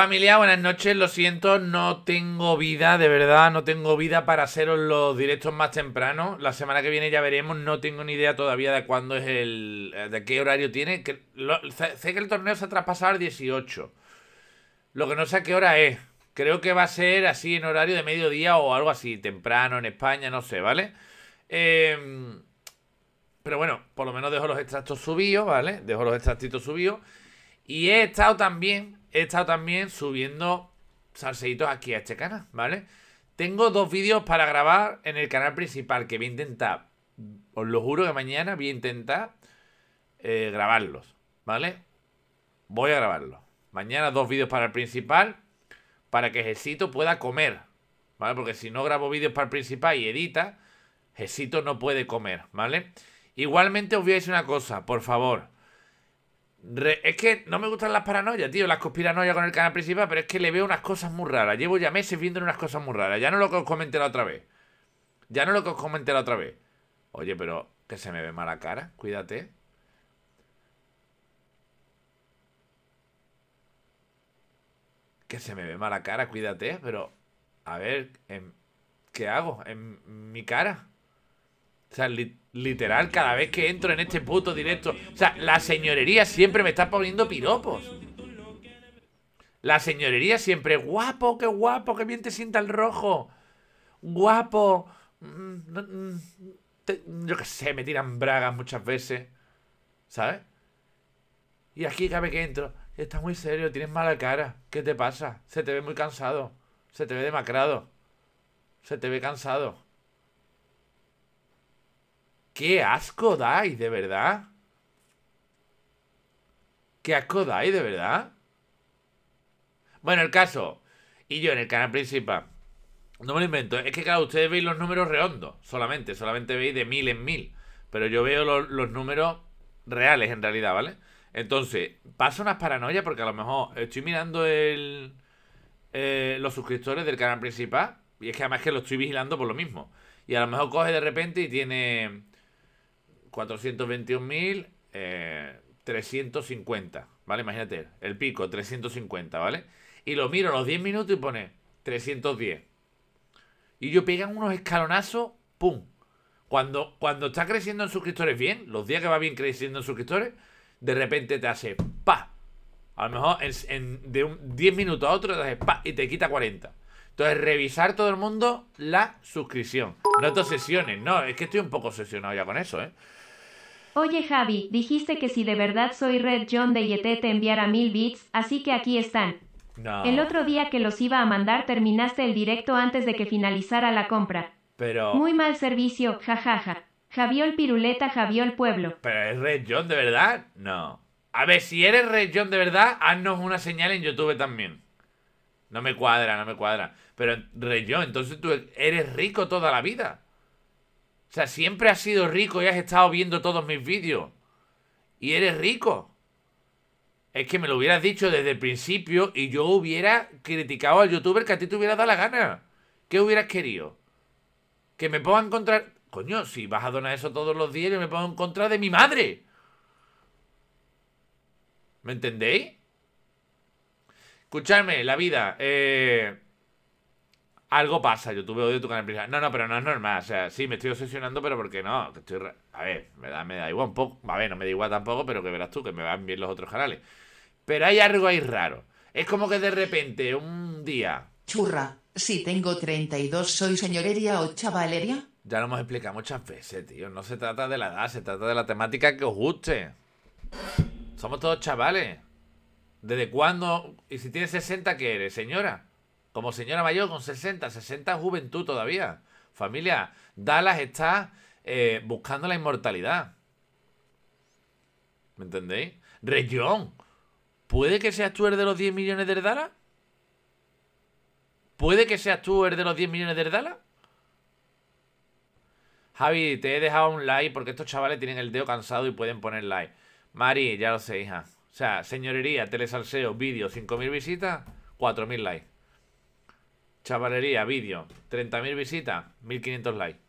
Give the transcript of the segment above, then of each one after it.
Familia, buenas noches, lo siento, no tengo vida, de verdad, no tengo vida para haceros los directos más temprano. La semana que viene ya veremos, no tengo ni idea todavía de cuándo es el. Eh, de qué horario tiene. sé que el torneo se ha traspasado al 18. Lo que no sé a qué hora es. Creo que va a ser así en horario de mediodía o algo así, temprano en España, no sé, ¿vale? Em, pero bueno, por lo menos dejo los extractos subidos, ¿vale? Dejo los extractitos subidos. Y he estado también he estado también subiendo salseitos aquí a este canal, ¿vale? Tengo dos vídeos para grabar en el canal principal que voy a intentar, os lo juro que mañana voy a intentar eh, grabarlos, ¿vale? Voy a grabarlos. Mañana dos vídeos para el principal, para que Jesito pueda comer, ¿vale? Porque si no grabo vídeos para el principal y edita, Jesito no puede comer, ¿vale? Igualmente os voy a decir una cosa, por favor es que no me gustan las paranoias, tío, las conspiranoias con el canal principal, pero es que le veo unas cosas muy raras. Llevo ya meses viendo unas cosas muy raras. Ya no lo que os comenté la otra vez. Ya no lo que os comenté la otra vez. Oye, pero que se me ve mala cara, cuídate. Que se me ve mala cara, cuídate, pero... A ver, em, ¿qué hago? ¿En mi cara? O sea, literal, cada vez que entro en este puto directo. O sea, la señorería siempre me está poniendo piropos. La señorería siempre, guapo, qué guapo, qué bien te sienta el rojo. Guapo. Mm, mm, yo qué sé, me tiran bragas muchas veces. ¿Sabes? Y aquí cada que entro, estás muy serio, tienes mala cara. ¿Qué te pasa? Se te ve muy cansado. Se te ve demacrado. Se te ve cansado. ¡Qué asco dais, de verdad! ¡Qué asco dais, de verdad! Bueno, el caso. Y yo en el canal principal. No me lo invento. Es que, claro, ustedes veis los números redondos. Solamente. Solamente veis de mil en mil. Pero yo veo los números reales en realidad, ¿vale? Entonces, paso unas paranoias porque a lo mejor estoy mirando el, eh, los suscriptores del canal principal. Y es que además que lo estoy vigilando por lo mismo. Y a lo mejor coge de repente y tiene 421.000, eh, ¿vale? Imagínate, el pico, 350, ¿vale? Y lo miro a los 10 minutos y pone 310. Y yo pegan unos escalonazos, ¡pum! Cuando, cuando está creciendo en suscriptores bien, los días que va bien creciendo en suscriptores, de repente te hace ¡pa! A lo mejor en, de un 10 minutos a otro te hace ¡pa! y te quita 40. Entonces, revisar todo el mundo la suscripción. No te obsesiones, no, es que estoy un poco obsesionado ya con eso, ¿eh? Oye Javi, dijiste que si de verdad soy Red John de Yeté te enviara mil bits, así que aquí están. No. El otro día que los iba a mandar terminaste el directo antes de que finalizara la compra. Pero... Muy mal servicio, jajaja. Ja, ja. Javiol Piruleta, Javiol Pueblo. ¿Pero es Red John de verdad? No. A ver, si eres Red John de verdad, haznos una señal en YouTube también. No me cuadra, no me cuadra. Pero Red John, entonces tú eres rico toda la vida. O sea, siempre has sido rico y has estado viendo todos mis vídeos. Y eres rico. Es que me lo hubieras dicho desde el principio y yo hubiera criticado al youtuber que a ti te hubiera dado la gana. ¿Qué hubieras querido? Que me ponga en contra... Coño, si vas a donar eso todos los días, yo me pongo en contra de mi madre. ¿Me entendéis? Escuchadme, la vida. Eh algo pasa, yo tuve odio tu canal principal. No, no, pero no es normal. O sea, sí, me estoy obsesionando, pero ¿por qué no? estoy A ver, me da, me da igual un poco. A ver, no me da igual tampoco, pero que verás tú, que me van bien los otros canales. Pero hay algo ahí raro. Es como que de repente, un día... Churra, si tengo 32, ¿soy señorería o chavalería? Ya lo hemos explicado muchas veces, tío. No se trata de la edad, se trata de la temática que os guste. Somos todos chavales. ¿Desde cuándo? ¿Y si tienes 60, qué eres, señora? Como señora mayor con 60, 60 juventud todavía. Familia, Dallas está eh, buscando la inmortalidad. ¿Me entendéis? Región ¿puede que seas tú el de los 10 millones de Dallas? ¿Puede que seas tú el de los 10 millones de Dallas? Javi, te he dejado un like porque estos chavales tienen el dedo cansado y pueden poner like. Mari, ya lo sé, hija. O sea, señorería, telesalseo, vídeo, 5.000 visitas, 4.000 likes. Chavalería, vídeo. 30.000 visitas, 1.500 likes.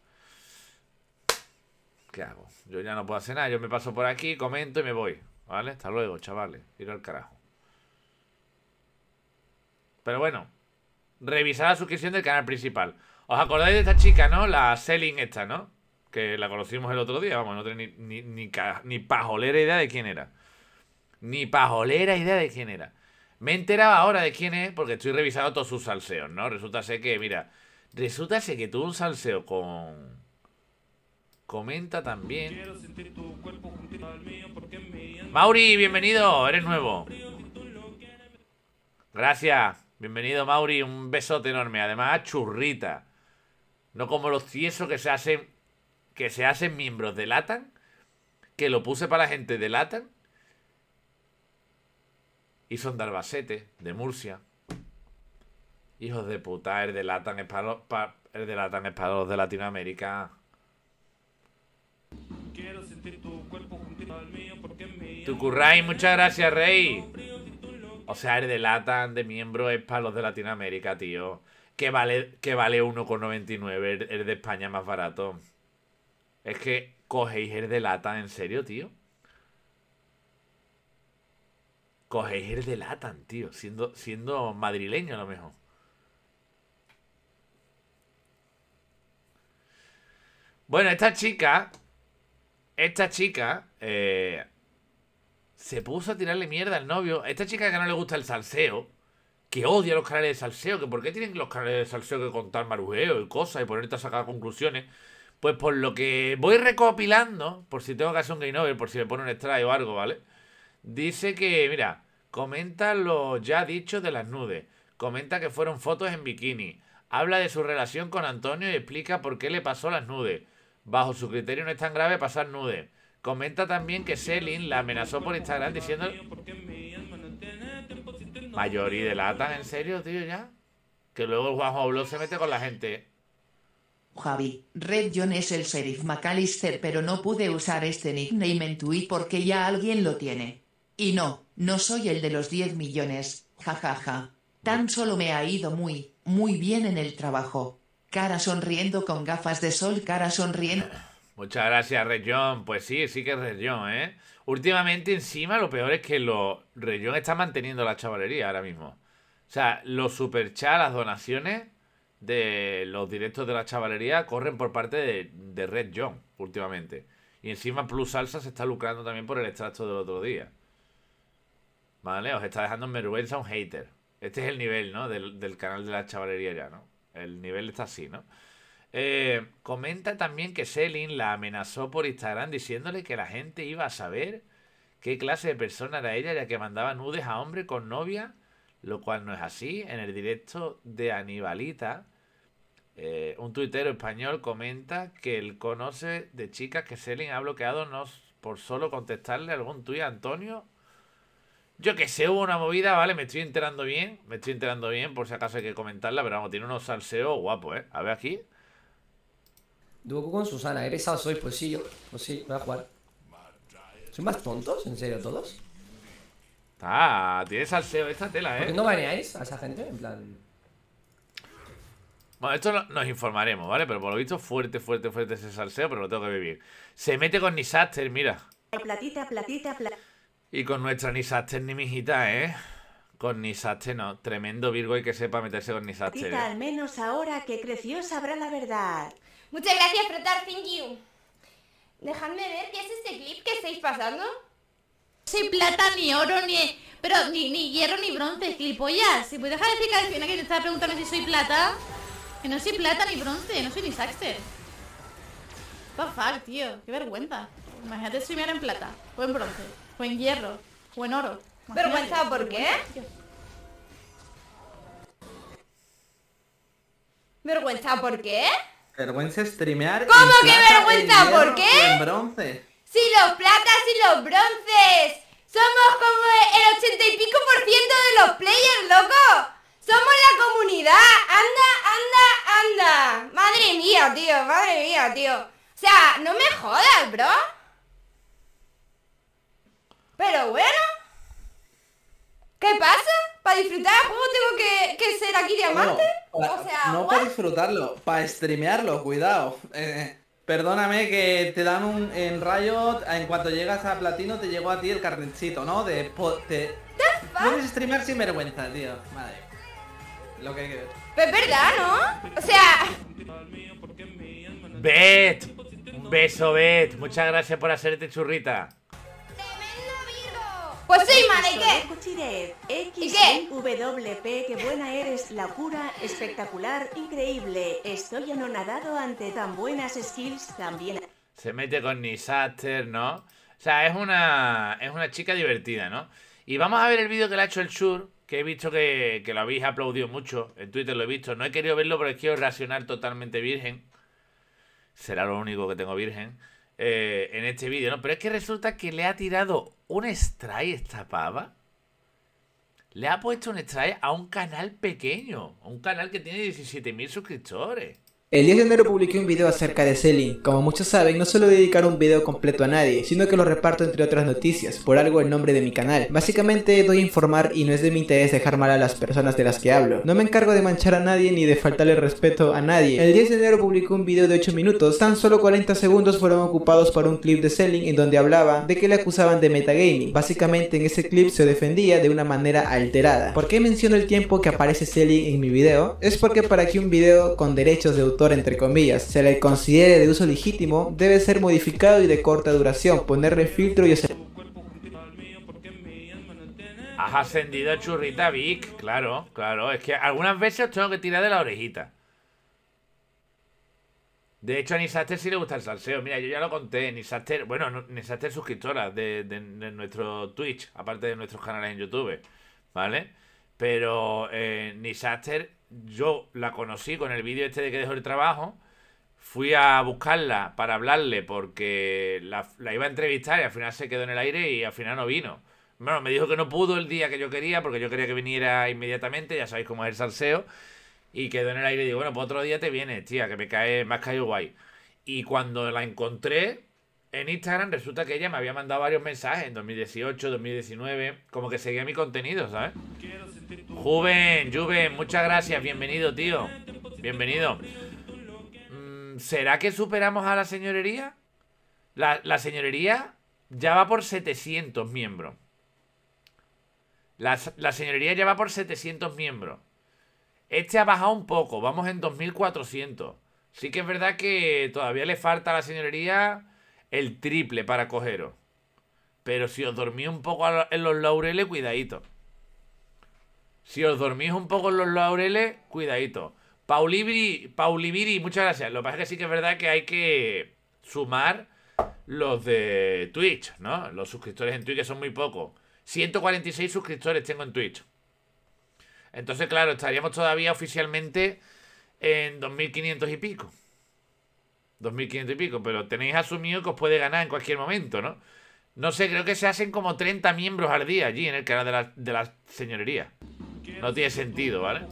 ¿Qué hago? Yo ya no puedo hacer nada. Yo me paso por aquí, comento y me voy. ¿Vale? Hasta luego, chavales. Ir al carajo. Pero bueno. Revisar la suscripción del canal principal. ¿Os acordáis de esta chica, no? La Selling esta, ¿no? Que la conocimos el otro día. Vamos, no tenía ni, ni, ni, ni pajolera idea de quién era. Ni pajolera idea de quién era. Me he enterado ahora de quién es porque estoy revisando todos sus salseos, ¿no? Resulta ser que, mira, resulta ser que tuvo un salseo con... Comenta también. Mauri, bienvenido, eres nuevo. Gracias, bienvenido Mauri, un besote enorme. Además, churrita. No como los tiesos que se hacen que se hacen miembros de Latan, que lo puse para la gente de Latan y son de Albacete, de Murcia. Hijos de puta, el de Latan es para los, de, Latan de Latinoamérica. Quiero sentir tu cuerpo mío muchas gracias, Rey. O sea, el de Latan de miembro es para los de Latinoamérica, tío. Que vale, que vale 1,99, el, el de España más barato. Es que cogéis el de Latan, ¿en serio, tío? Coger el de Latan, tío, siendo, siendo madrileño a lo mejor. Bueno, esta chica, esta chica, eh, se puso a tirarle mierda al novio. Esta chica que no le gusta el salseo, que odia los canales de salseo, que por qué tienen los canales de salseo que contar marujeo y cosas y ponerte a sacar conclusiones. Pues por lo que voy recopilando, por si tengo que hacer un Game por si me pone un strike o algo, ¿vale? Dice que, mira, comenta lo ya dicho de las nudes. Comenta que fueron fotos en bikini. Habla de su relación con Antonio y explica por qué le pasó las nudes. Bajo su criterio no es tan grave pasar nudes. Comenta también que Selin la amenazó por Instagram diciendo... de delatan, ¿en serio, tío, ya? Que luego el Juanjo Blog se mete con la gente. Javi, Red John es el sheriff McAllister, pero no pude usar este nickname en Twitter porque ya alguien lo tiene. Y no, no soy el de los 10 millones, jajaja. Ja, ja. Tan solo me ha ido muy, muy bien en el trabajo. Cara sonriendo con gafas de sol, cara sonriendo. Muchas gracias, Red John Pues sí, sí que es John, ¿eh? Últimamente, encima, lo peor es que lo... John está manteniendo la chavalería ahora mismo. O sea, los superchats, las donaciones de los directos de la chavalería corren por parte de, de Red John últimamente. Y encima Plus Salsa se está lucrando también por el extracto del otro día. Vale, os está dejando en vergüenza un hater. Este es el nivel, ¿no? Del, canal de la chavalería ya, ¿no? El nivel está así, ¿no? Eh, comenta también que Selin la amenazó por Instagram diciéndole que la gente iba a saber qué clase de persona era ella, ya que mandaba nudes a hombre con novia, lo cual no es así. En el directo de Anibalita, eh, un tuitero español comenta que él conoce de chicas que Selin ha bloqueado no por solo contestarle algún tuit a Antonio yo que sé, hubo una movida, ¿vale? Me estoy enterando bien. Me estoy enterando bien, por si acaso hay que comentarla. Pero vamos, tiene unos salseos guapos, ¿eh? A ver aquí. Duoku con Susana, eres pesado soy, pues sí, yo. Pues sí, voy a jugar. ¿Son más tontos? ¿En serio todos? Ah, tiene salseo esta tela, ¿eh? ¿Por qué no baneáis a esa gente? En plan... Bueno, esto nos informaremos, ¿vale? Pero por lo visto fuerte, fuerte, fuerte ese salseo, pero lo tengo que vivir. Se mete con Nisaster, mira. Platita, platita, platita. Y con nuestra Nisaste ni mijita, ¿eh? Con Nisaste no. Tremendo Virgo y que sepa meterse con Nisaste. ¿eh? Al menos ahora que creció sabrá la verdad. Muchas gracias, Frotar. Thank you. Dejadme ver qué es este clip que estáis pasando. Sin plata, ni oro, ni... Pero ni, ni hierro, ni bronce, clipollas. Si puedes dejar de explicar al final que te estaba preguntando si soy plata. Que no soy plata ni bronce, no soy ni What the fuck, tío. Qué vergüenza. Imagínate streamear en plata o en bronce buen en hierro, buen en oro. ¿Vergüenza por qué? ¿Vergüenza por qué? Vergüenza streamear. ¿Cómo que vergüenza por qué? En bronce. Si los platas y los bronces. Somos como el ochenta y pico por ciento de los players, loco. Somos la comunidad. Anda, anda, anda. Madre mía, tío, madre mía, tío. O sea, no me jodas, bro. Pero bueno. ¿Qué pasa? ¿Para disfrutar el tengo que, ser aquí diamante? No, no para disfrutarlo, para streamearlo, cuidado. Eh, perdóname que te dan un en en cuanto llegas a platino te llegó a ti el carnetcito, ¿no? De te Puedes streamear sin vergüenza, tío. Madre. Lo que hay que ver. es verdad, ¿no? O sea. Bet. beso, Bet. Muchas gracias por hacerte churrita. Pues, pues sí, madre, ¿y qué? buena eres, la cura, espectacular, increíble. Estoy anonadado ante tan buenas skills también. Se mete con Nisaster, ¿no? O sea, es una, es una chica divertida, ¿no? Y vamos a ver el vídeo que le ha hecho el Shur, que he visto que, que lo habéis aplaudido mucho. En Twitter lo he visto. No he querido verlo porque quiero racionar totalmente virgen. Será lo único que tengo virgen. Eh, en este vídeo, ¿no? Pero es que resulta que le ha tirado un strike esta pava. Le ha puesto un strike a un canal pequeño. A un canal que tiene 17.000 suscriptores. El 10 de enero publiqué un video acerca de Selin. Como muchos saben, no suelo dedicar un video completo a nadie, sino que lo reparto entre otras noticias, por algo el nombre de mi canal. Básicamente doy a informar y no es de mi interés dejar mal a las personas de las que hablo. No me encargo de manchar a nadie ni de faltarle respeto a nadie. El 10 de enero publiqué un video de 8 minutos, tan solo 40 segundos fueron ocupados por un clip de Selin en donde hablaba de que le acusaban de metagaming. Básicamente en ese clip se defendía de una manera alterada. ¿Por qué menciono el tiempo que aparece Selin en mi video? Es porque para que un video con derechos de autor entre comillas se le considere de uso legítimo, debe ser modificado y de corta duración, ponerle filtro y Has ascendido churrita, Vic. Claro, claro. Es que algunas veces os tengo que tirar de la orejita. De hecho, a Nisaster sí le gusta el salseo. Mira, yo ya lo conté. Nisaster, bueno, Nisaster suscriptora de, nuestro Twitch, aparte de nuestros canales en YouTube. ¿Vale? Pero eh, Nisaster yo la conocí con el vídeo este de que dejó el trabajo. Fui a buscarla para hablarle porque la, iba a entrevistar y al final se quedó en el aire y al final no vino. Bueno, me dijo que no pudo el día que yo quería porque yo quería que viniera inmediatamente, ya sabéis cómo es el salseo. Y quedó en el aire y digo, bueno, pues otro día te vienes, tía, que me cae, más has caído guay. Y cuando la encontré, en Instagram resulta que ella me había mandado varios mensajes en 2018, 2019, como que seguía mi contenido, ¿sabes? Juven, Juven, muchas gracias, bienvenido, tío. Bienvenido. Mm, ¿Será que superamos a la señorería? La, la señorería ya va por 700 miembros. La, la señorería ya va por 700 miembros. Este ha bajado un poco, vamos en 2400. Sí que es verdad que todavía le falta a la señorería el triple para cogeros. Pero si os dormís un poco en los laureles, cuidadito. Si os dormís un poco en los laureles, cuidadito. Paulibiri, muchas gracias. Lo que pasa es que sí que es verdad que hay que sumar los de Twitch, ¿no? Los suscriptores en Twitch que son muy pocos. 146 suscriptores tengo en Twitch. Entonces, claro, estaríamos todavía oficialmente en 2500 y pico. 2.500 y pico, pero tenéis asumido que os puede ganar en cualquier momento, ¿no? No sé, creo que se hacen como 30 miembros al día allí en el canal de la, de señorería. No tiene sentido, ¿vale?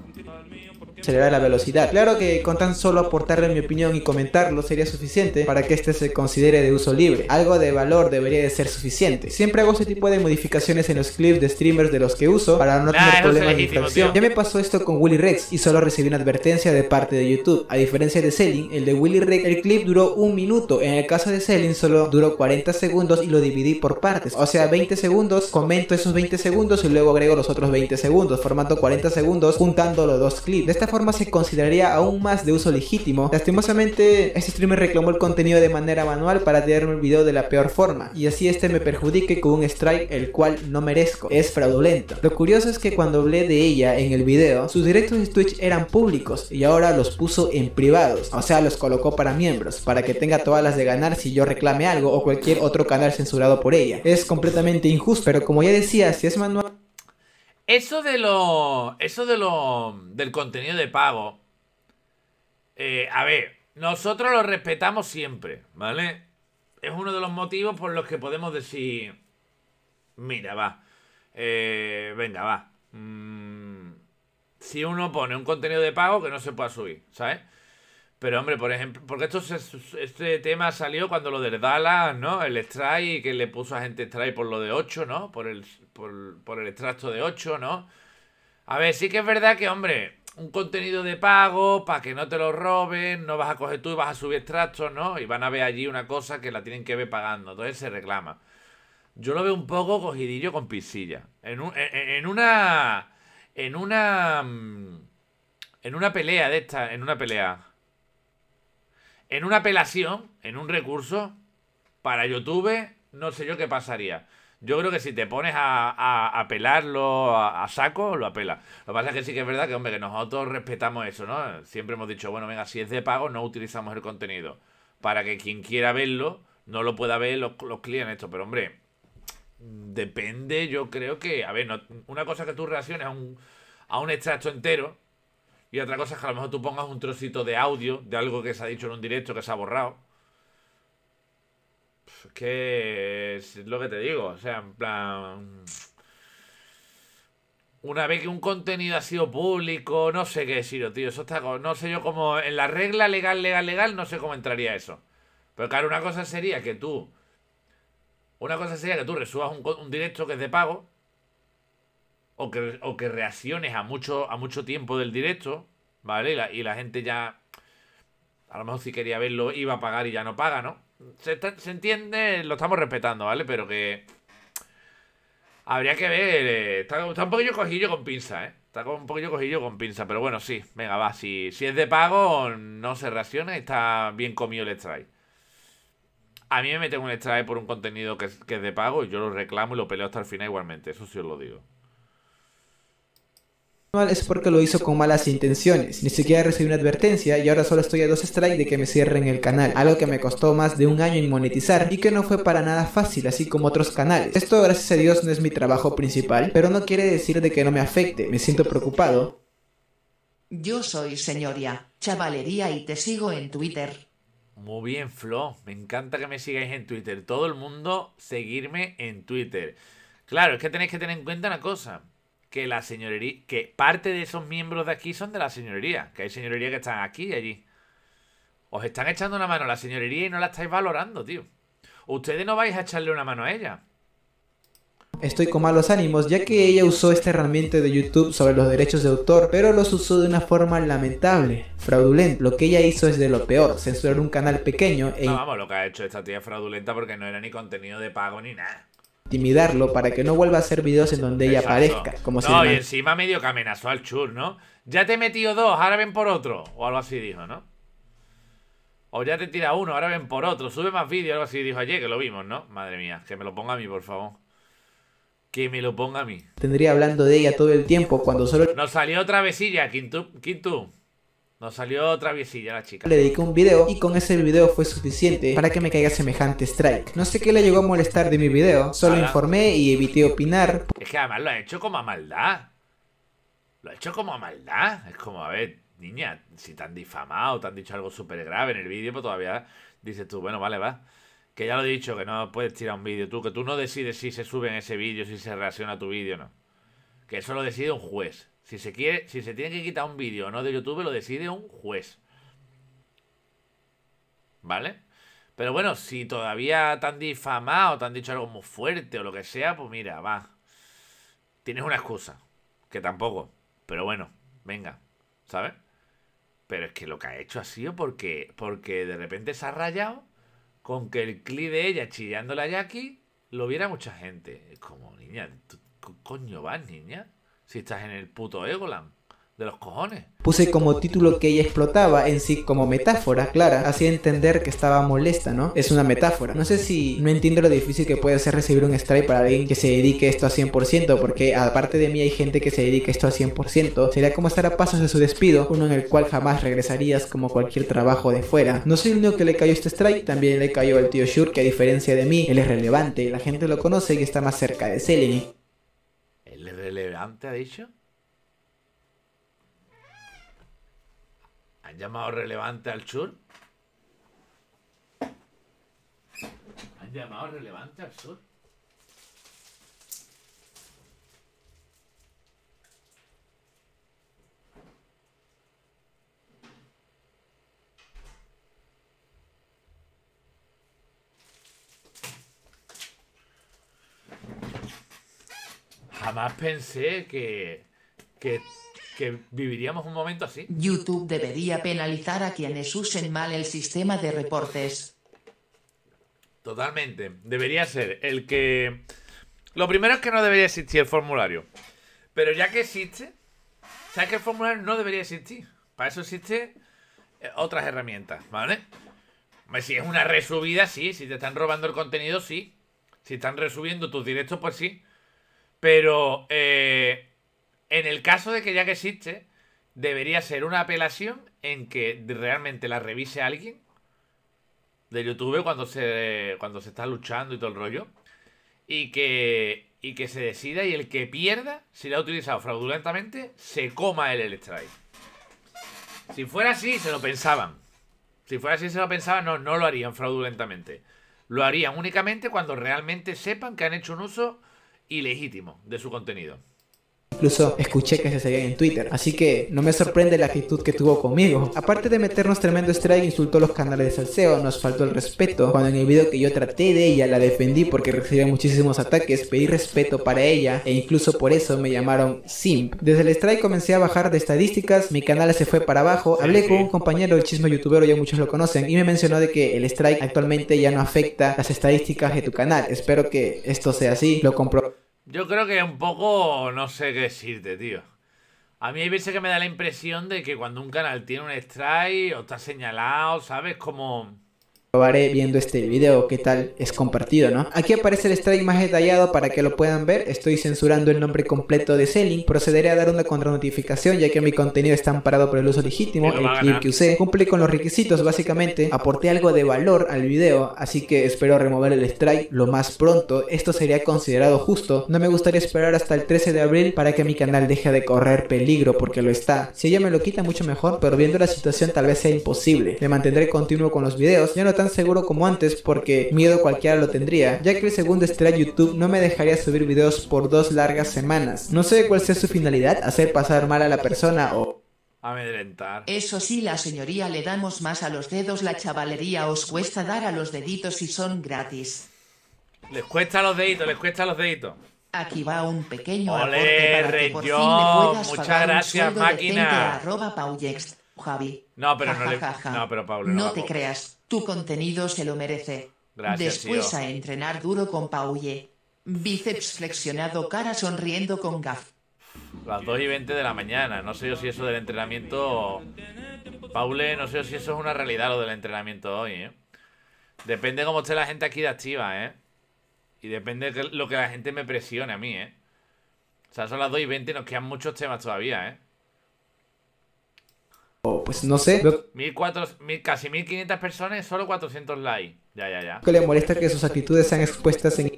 acelerar la velocidad. Claro que con tan solo aportarle mi opinión y comentarlo sería suficiente para que este se considere de uso libre. Algo de valor debería de ser suficiente. Siempre hago ese tipo de modificaciones en los clips de streamers de los que uso para no tener ah, problemas de infracción. Ya me pasó esto con Willy Rex y solo recibí una advertencia de parte de YouTube. A diferencia de Selling, el de Willy Rex el clip duró un minuto. En el caso de Selling solo duró 40 segundos y lo dividí por partes. O sea, 20 segundos, comento esos 20 segundos y luego agrego los otros 20 segundos, formando 40 segundos juntando dos clips. De esta forma se consideraría aún más de uso legítimo. Lastimosamente, este streamer reclamó el contenido de manera manual para tirarme el video de la peor forma, y así este me perjudique con un strike el cual no merezco. Es fraudulento. Lo curioso es que cuando hablé de ella en el video, sus directos de Twitch eran públicos y ahora los puso en privados, o sea, los colocó para miembros, para que tenga todas las de ganar si yo reclame algo o cualquier otro canal censurado por ella. Es completamente injusto, pero como ya decía, si es manual... Eso de lo. Eso de lo. Del contenido de pago. Eh, a ver, nosotros lo respetamos siempre, ¿vale? Es uno de los motivos por los que podemos decir. Mira, va. Eh, venga, va. Mm, si uno pone un contenido de pago que no se pueda subir, ¿sabes? Pero hombre, por ejemplo, porque esto este tema salió cuando lo del Dallas, ¿no? El strike que le puso a gente strike por lo de 8, ¿no? Por el por, el extracto de 8, ¿no? A ver, sí que es verdad que, hombre, un contenido de pago para que no te lo roben, no vas a coger tú y vas a subir extractos, ¿no? Y van a ver allí una cosa que la tienen que ver pagando, entonces se reclama. Yo lo veo un poco cogidillo con pisilla, En, una... En una... Mm, en una pelea de esta, en una pelea. En una apelación, en un recurso, para YouTube, no sé yo qué pasaría. Yo creo que si te pones a, a, a pelarlo a, saco, lo apela. Lo que pasa es que sí que es verdad que, hombre, que nosotros respetamos eso, ¿no? Siempre hemos dicho, bueno, venga, si es de pago, no utilizamos el contenido. Para que quien quiera verlo, no lo pueda ver los, clientes. Esto. Pero, hombre, depende, yo creo que. A ver, no, una cosa es que tú reacciones a un, a un extracto entero. Y otra cosa es que a lo mejor tú pongas un trocito de audio de algo que se ha dicho en un directo que se ha borrado que es lo que te digo, o sea, en plan... Una vez que un contenido ha sido público, no sé qué decirlo, tío. Eso está. No sé yo cómo. En la regla legal, legal, legal, no sé cómo entraría eso. Pero claro, una cosa sería que tú. Una cosa sería que tú resubas un, directo que es de pago. O que, reacciones a mucho, a mucho tiempo del directo, ¿vale? y la gente ya. A lo mejor si quería verlo, iba a pagar y ya no paga, ¿no? Se, entiende, lo estamos respetando, ¿vale? Pero que... Habría que ver... Eh, está, un poquillo cojillo con pinza, ¿eh? Está un poquillo cojillo con pinza, pero bueno, sí. Venga, va. Si, si es de pago, no se reacciona y está bien comido el extrae A mí me meten un extrae por un contenido que, que es de pago y yo lo reclamo y lo peleo hasta el final igualmente. Eso sí os lo digo es porque lo hizo con malas intenciones. Ni siquiera recibí una advertencia y ahora solo estoy a dos strikes de que me cierren el canal, algo que me costó más de un año en monetizar y que no fue para nada fácil, así como otros canales. Esto gracias a Dios no es mi trabajo principal, pero no quiere decir de que no me afecte, me siento preocupado. Yo soy señoria, chavalería y te sigo en Twitter. Muy bien, Flo, me encanta que me sigáis en Twitter. Todo el mundo seguirme en Twitter. Claro, es que tenéis que tener en cuenta una cosa que la señorería, que parte de esos miembros de aquí son de la señorería, que hay señorería que están aquí y allí. Os están echando una mano a la señorería y no la estáis valorando, tío. Ustedes no vais a echarle una mano a ella. Estoy con malos ánimos, ya que ella usó esta herramienta de YouTube sobre los derechos de autor, pero los usó de una forma lamentable, fraudulenta. Lo que ella hizo es de lo peor, censurar un canal pequeño e... No, vamos, lo que ha hecho esta tía fraudulenta porque no era ni contenido de pago ni nada intimidarlo para que no vuelva a hacer vídeos en donde ella aparezca. Como no, y encima medio que amenazó al chur, ¿no? Ya te he metido dos, ahora ven por otro. O algo así dijo, ¿no? O ya te tira uno, ahora ven por otro. Sube más vídeos, algo así dijo ayer, que lo vimos, ¿no? Madre mía, que me lo ponga a mí, por favor. Que me lo ponga a mí. Tendría hablando de ella todo el tiempo cuando solo... Nos salió otra vez ella, Quintu. Quintu. Nos salió otra viecilla la chica. Le dediqué un video y con ese video fue suficiente para que me caiga semejante strike. No sé qué le llegó a molestar de mi video, solo informé y evité opinar. Es que además lo ha hecho como a maldad. Lo ha hecho como a maldad. Es como, a ver, niña, si te han difamado, te han dicho algo súper grave en el vídeo, pues todavía dices tú, bueno, vale, va. Que ya lo he dicho, que no puedes tirar un vídeo tú, que tú no decides si se sube en ese vídeo, si se reacciona a tu vídeo o no. Que eso lo decide un juez. Si se quiere, si se tiene que quitar un vídeo no de YouTube, lo decide un juez. ¿Vale? Pero bueno, si todavía te han difamado, te han dicho algo muy fuerte o lo que sea, pues mira, va. Tienes una excusa. Que tampoco. Pero bueno, venga. ¿Sabes? Pero es que lo que ha hecho ha sido porque, porque de repente se ha rayado con que el clip de ella chillándole a Jackie lo viera mucha gente. Es como, niña, ¿tú, coño vas, niña? si estás en el puto Egoland? De los cojones. Puse como título que ella explotaba en sí como metáfora, clara, así entender que estaba molesta, ¿no? Es una metáfora. No sé si no entiendo lo difícil que puede ser recibir un strike para alguien que se dedique esto a 100%, porque aparte de mí hay gente que se dedique esto a 100%. Sería como estar a pasos de su despido, uno en el cual jamás regresarías como cualquier trabajo de fuera. No soy el único que le cayó este strike, también le cayó al tío Shur, que a diferencia de mí, él es relevante, la gente lo conoce y está más cerca de Selene relevante ha dicho? ¿Han llamado relevante al sur? ¿Han llamado relevante al sur? Jamás pensé que, viviríamos un momento así. YouTube debería penalizar a quienes usen mal el sistema de reportes. Totalmente. Debería ser el que... Lo primero es que no debería existir el formulario. Pero ya que existe, ya que el formulario no debería existir. Para eso existe eh, otras herramientas, ¿vale? Si es una resubida, sí. Si te están robando el contenido, sí. Si están resubiendo tus directos, pues sí. Pero eh, en el caso de que ya que existe, debería ser una apelación en que realmente la revise alguien de YouTube cuando se, cuando se está luchando y todo el rollo. Y que, y que se decida y el que pierda, si la ha utilizado fraudulentamente, se coma el strike. Si fuera así, se lo pensaban. Si fuera así, se lo pensaban, no, no lo harían fraudulentamente. Lo harían únicamente cuando realmente sepan que han hecho un uso ilegítimo de su contenido. Incluso escuché que se seguían en Twitter, así que no me sorprende la actitud que tuvo conmigo. Aparte de meternos tremendo strike, insultó los canales de salseo, nos faltó el respeto. Cuando en el video que yo traté de ella la defendí porque recibía muchísimos ataques, pedí respeto para ella e incluso por eso me llamaron simp. Desde el strike comencé a bajar de estadísticas, mi canal se fue para abajo, hablé con un compañero, del chisme youtubero, ya muchos lo conocen, y me mencionó de que el strike actualmente ya no afecta las estadísticas de tu canal. Espero que esto sea así, lo comprobé. Yo creo que un poco no sé qué decirte, tío. A mí hay veces que me da la impresión de que cuando un canal tiene un strike o está señalado, ¿sabes? Como probaré viendo este video qué tal es compartido, ¿no? Aquí aparece el strike más detallado para que lo puedan ver. Estoy censurando el nombre completo de Selling. Procederé a dar una contranotificación ya que mi contenido está amparado por el uso legítimo. El clip que usé cumple con los requisitos básicamente. Aporté algo de valor al video, así que espero remover el strike lo más pronto. Esto sería considerado justo. No me gustaría esperar hasta el 13 de abril para que mi canal deje de correr peligro porque lo está. Si ella me lo quita mucho mejor, pero viendo la situación tal vez sea imposible. Me mantendré continuo con los videos. yo no tan seguro como antes porque miedo cualquiera lo tendría, ya que el segundo estrella YouTube no me dejaría subir videos por dos largas semanas. No sé cuál sea su finalidad, hacer pasar mal a la persona o... Amedrentar. Eso sí, la señoría le damos más a los dedos, la chavalería os cuesta dar a los deditos y son gratis. Les cuesta los deditos, les cuesta los deditos. Aquí va un pequeño aporte para que por fin Muchas gracias, máquina. Javi. No, pero no no, pero no, te creas. Tu contenido se lo merece. Gracias, Después a entrenar duro con Pauye. Bíceps flexionado, cara sonriendo con Gaf. Las 2 y 20 de la mañana. No sé yo si eso del entrenamiento. Paule, no sé yo si eso es una realidad lo del entrenamiento hoy, ¿eh? Depende cómo esté la gente aquí de activa, ¿eh? Y depende de lo que la gente me presione a mí, ¿eh? O sea, son las 2 y 20 y nos quedan muchos temas todavía, ¿eh? o pues no sé. 1400, casi 1500 personas, solo 400 likes. Ya, ya, ya. Que le molesta que sus actitudes sean expuestas en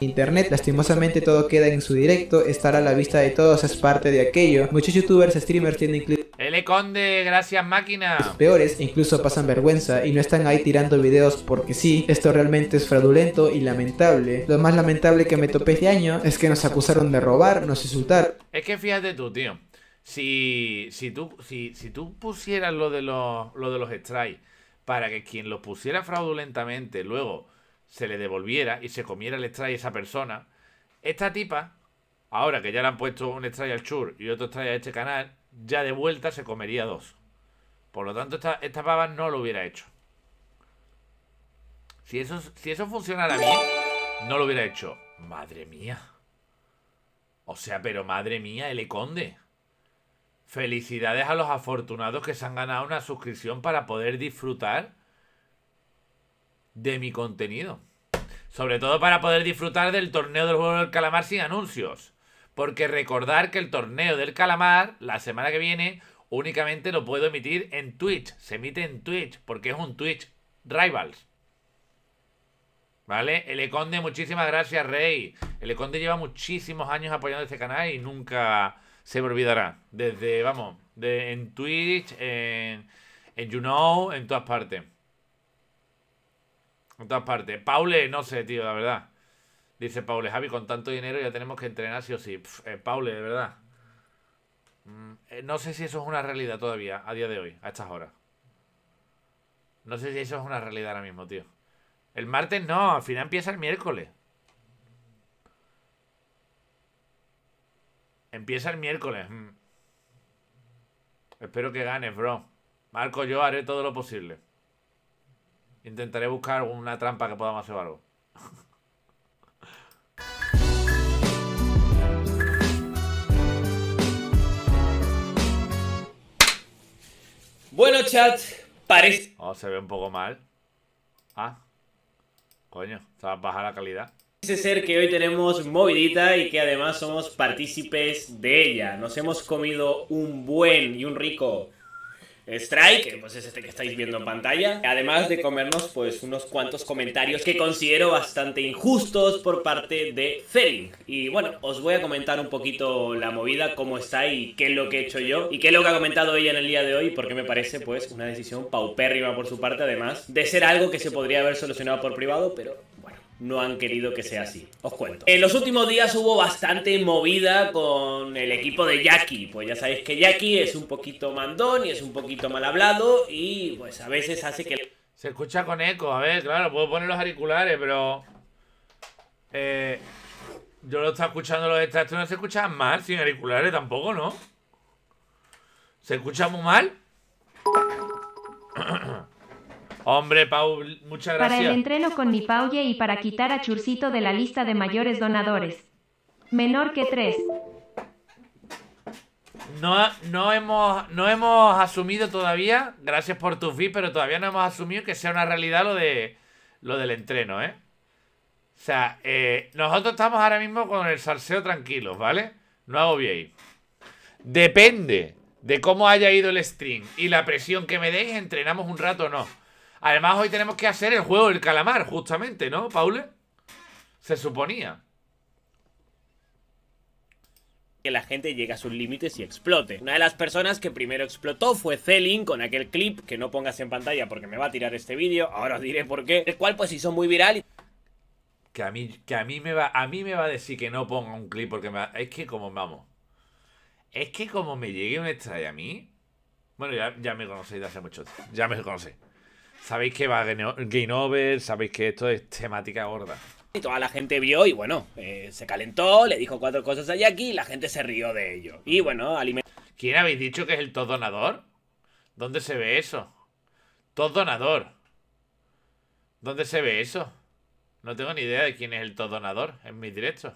internet. Lastimosamente todo queda en su directo, estar a la vista de todos es parte de aquello. Muchos youtubers, streamers tienen incluso. L Conde, gracias máquina. Peores, incluso pasan vergüenza y no están ahí tirando videos porque sí. Esto realmente es fraudulento y lamentable. Lo más lamentable que me topé este año es que nos acusaron de robar, nos insultar. Es que fíjate tú, tío. Si, si, tú, si, tú pusieras lo de los, lo de los strikes para que quien los pusiera fraudulentamente luego se le devolviera y se comiera el strike a esa persona, esta tipa, ahora que ya le han puesto un strike al Chur y otro strike a este canal, ya de vuelta se comería dos. Por lo tanto, esta, esta pava no lo hubiera hecho. Si eso, si eso funcionara bien, no lo hubiera hecho. Madre mía. O sea, pero madre mía, el conde. Felicidades a los afortunados que se han ganado una suscripción para poder disfrutar de mi contenido. Sobre todo para poder disfrutar del torneo del juego del calamar sin anuncios. Porque recordar que el torneo del calamar, la semana que viene, únicamente lo puedo emitir en Twitch. Se emite en Twitch porque es un Twitch Rivals. ¿Vale? El Conde, muchísimas gracias, Rey. El Conde lleva muchísimos años apoyando este canal y nunca se me olvidará. Desde, vamos, de, en Twitch, en, en know, en todas partes. En todas partes. Paule, no sé, tío, la verdad. Dice Paule, Javi, con tanto dinero ya tenemos que entrenar sí o sí. Eh, Paule, de verdad. Mm, eh, no sé si eso es una realidad todavía, a día de hoy, a estas horas. No sé si eso es una realidad ahora mismo, tío. El martes no, al final empieza el miércoles. Empieza el miércoles. Mm. Espero que ganes, bro. Marco, yo haré todo lo posible. Intentaré buscar alguna trampa que podamos hacer algo. Bueno, chat, parece. Oh, se ve un poco mal. Ah, coño, va a baja la calidad. Parece ser que hoy tenemos movidita y que además somos partícipes de ella. Nos hemos comido un buen y un rico Strike, pues es este que estáis viendo en pantalla. Además de comernos pues unos cuantos comentarios que considero bastante injustos por parte de Fering. Y bueno, os voy a comentar un poquito la movida, cómo está y qué es lo que he hecho yo. Y qué es lo que ha comentado ella en el día de hoy, porque me parece pues una decisión paupérrima por su parte además. De ser algo que se podría haber solucionado por privado, pero no han querido que sea así. Os cuento. En los últimos días hubo bastante movida con el equipo de Jackie. Pues ya sabéis que Jackie es un poquito mandón y es un poquito mal hablado y pues a veces hace que... Se escucha con eco, a ver, claro, puedo poner los auriculares, pero... Eh, yo lo estaba escuchando los extras, no se escucha mal sin auriculares tampoco, ¿no? ¿Se escucha muy mal? Hombre, Pau, muchas gracias. Para el entreno con mi Pauye y para quitar a Churcito de la lista de mayores donadores. Menor que tres. No, no, hemos, no hemos asumido todavía, gracias por tu feed, pero todavía no hemos asumido que sea una realidad lo, de, lo del entreno, ¿eh? O sea, eh, nosotros estamos ahora mismo con el salseo tranquilos, ¿vale? No hago bien. Depende de cómo haya ido el stream y la presión que me deis, entrenamos un rato o no. Además, hoy tenemos que hacer el juego del calamar, justamente, ¿no, Paul? Se suponía. Que la gente llega a sus límites y explote. Una de las personas que primero explotó fue Celine con aquel clip que no pongas en pantalla porque me va a tirar este vídeo, ahora os diré por qué, el cual pues hizo muy viral. Que a mí, que a mí me va, a mí me va a decir que no ponga un clip porque me es que como vamos. Es que como me llegue un extra a mí. Bueno, ya, ya me conocéis de hace mucho tiempo. Ya me conocéis. Sabéis que va Game sabéis que esto es temática gorda. Y toda la gente vio y bueno, eh, se calentó, le dijo cuatro cosas a aquí y la gente se rió de ello. Y bueno, alimentó. ¿Quién habéis dicho que es el todonador? Donador? ¿Dónde se ve eso? todo Donador. ¿Dónde se ve eso? No tengo ni idea de quién es el todonador. Donador en mis directos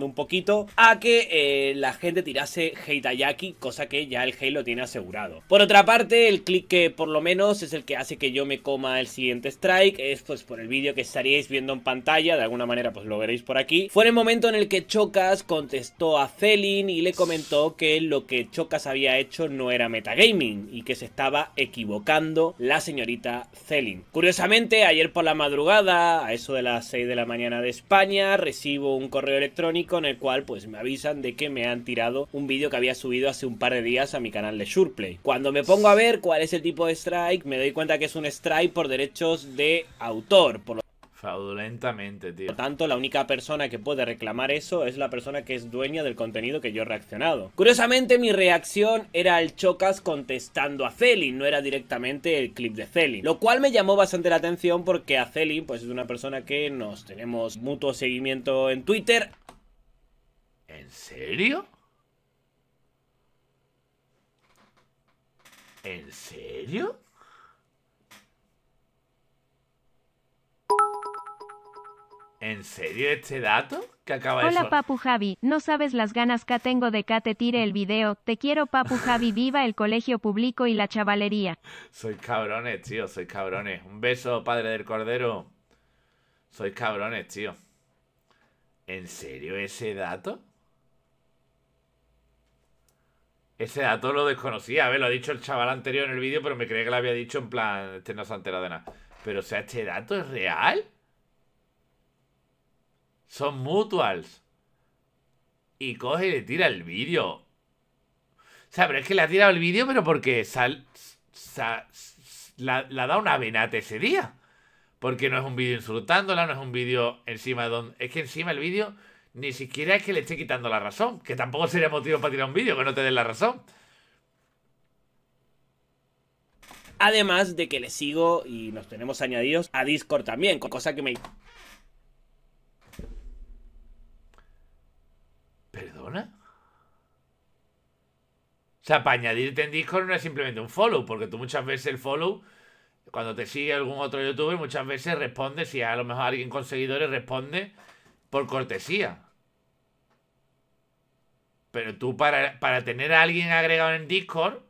un poquito a que eh, la gente tirase hate a Jackie, cosa que ya el hate lo tiene asegurado. Por otra parte, el click que por lo menos es el que hace que yo me coma el siguiente strike, es pues por el vídeo que estaríais viendo en pantalla, de alguna manera pues lo veréis por aquí. Fue en el momento en el que Chocas contestó a Celin y le comentó que lo que Chocas había hecho no era metagaming y que se estaba equivocando la señorita Celin. Curiosamente, ayer por la madrugada, a eso de las 6 de la mañana de España, recibo un correo electrónico con en el cual pues me avisan de que me han tirado un vídeo que había subido hace un par de días a mi canal de SurePlay. Cuando me pongo a ver cuál es el tipo de strike, me doy cuenta que es un strike por derechos de autor, por lo tío. Por tanto, la única persona que puede reclamar eso es la persona que es dueña del contenido que yo he reaccionado. Curiosamente, mi reacción era al Chocas contestando a Celin, no era directamente el clip de Celin. Lo cual me llamó bastante la atención porque a Celin, pues es una persona que nos tenemos mutuo seguimiento en Twitter. ¿En serio? ¿En serio? ¿En serio este dato ¿Qué acaba de Hola Papu Javi, no sabes las ganas que tengo de que te tire el video. Te quiero Papu Javi, viva el colegio público y la chavalería. Soy cabrones, tío, soy cabrones. Un beso, padre del cordero. Soy cabrones, tío. ¿En serio ese dato? Ese dato lo desconocía. A ver, lo ha dicho el chaval anterior en el vídeo, pero me creía que lo había dicho en plan, este no se ha enterado de nada. Pero, o sea, ¿este dato es real? Son mutuals. Y coge y le tira el vídeo. O sea, pero es que le ha tirado el vídeo, pero porque sal, la, da una venate ese día. Porque no es un vídeo insultándola, no es un vídeo encima de donde... Es que encima el vídeo ni siquiera es que le esté quitando la razón, que tampoco sería motivo para tirar un vídeo que no te dé la razón. Además de que le sigo y nos tenemos añadidos a Discord también, cosa que me... ¿Perdona? O sea, para añadirte en Discord no es simplemente un follow, porque tú muchas veces el follow, cuando te sigue algún otro youtuber, muchas veces responde, si a lo mejor alguien con seguidores responde por cortesía. Pero tú para, tener a alguien agregado en Discord,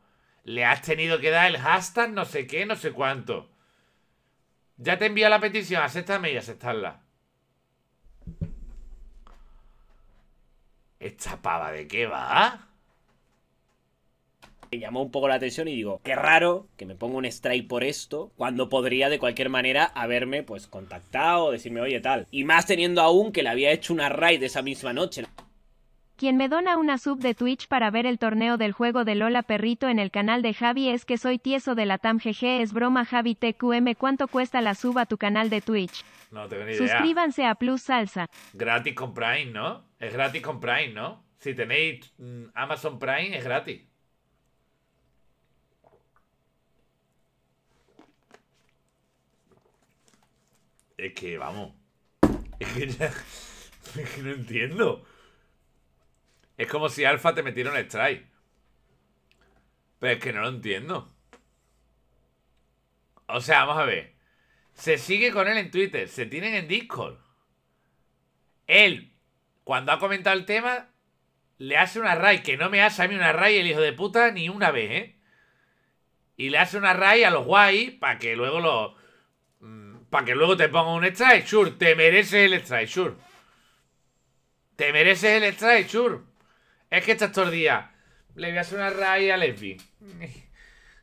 le has tenido que dar el hashtag no sé qué, no sé cuánto. Ya te envía la petición, acéptame y aceptarla. ¿Esta pava de qué va? Me llamó un poco la atención y digo, qué raro que me ponga un strike por esto, cuando podría de cualquier manera haberme pues contactado, decirme, oye tal. Y más teniendo aún que le había hecho una raid esa misma noche. Quien me dona una sub de Twitch para ver el torneo del juego de Lola Perrito en el canal de Javi es que soy tieso de la TAM es broma Javi TQM ¿cuánto cuesta la sub a tu canal de Twitch? No tengo ni idea. Suscríbanse a Plus Salsa. Gratis con Prime, ¿no? Es gratis con Prime, ¿no? Si tenéis mm, Amazon Prime es gratis. Es que vamos. Es es que no entiendo. Es como si Alfa te metiera un strike. Pero es que no lo entiendo. O sea, vamos a ver. Se sigue con él en Twitter, se tienen en Discord. Él, cuando ha comentado el tema, le hace una raid, que no me hace a mí una raid el hijo de puta ni una vez, ¿eh? Y le hace una raid a los guay para que luego lo... Mm, para que luego te ponga un strike, sure. Te mereces el strike, sure. Te mereces el strike, sure. Es que estos estos Le voy a hacer una raya a Lesbi.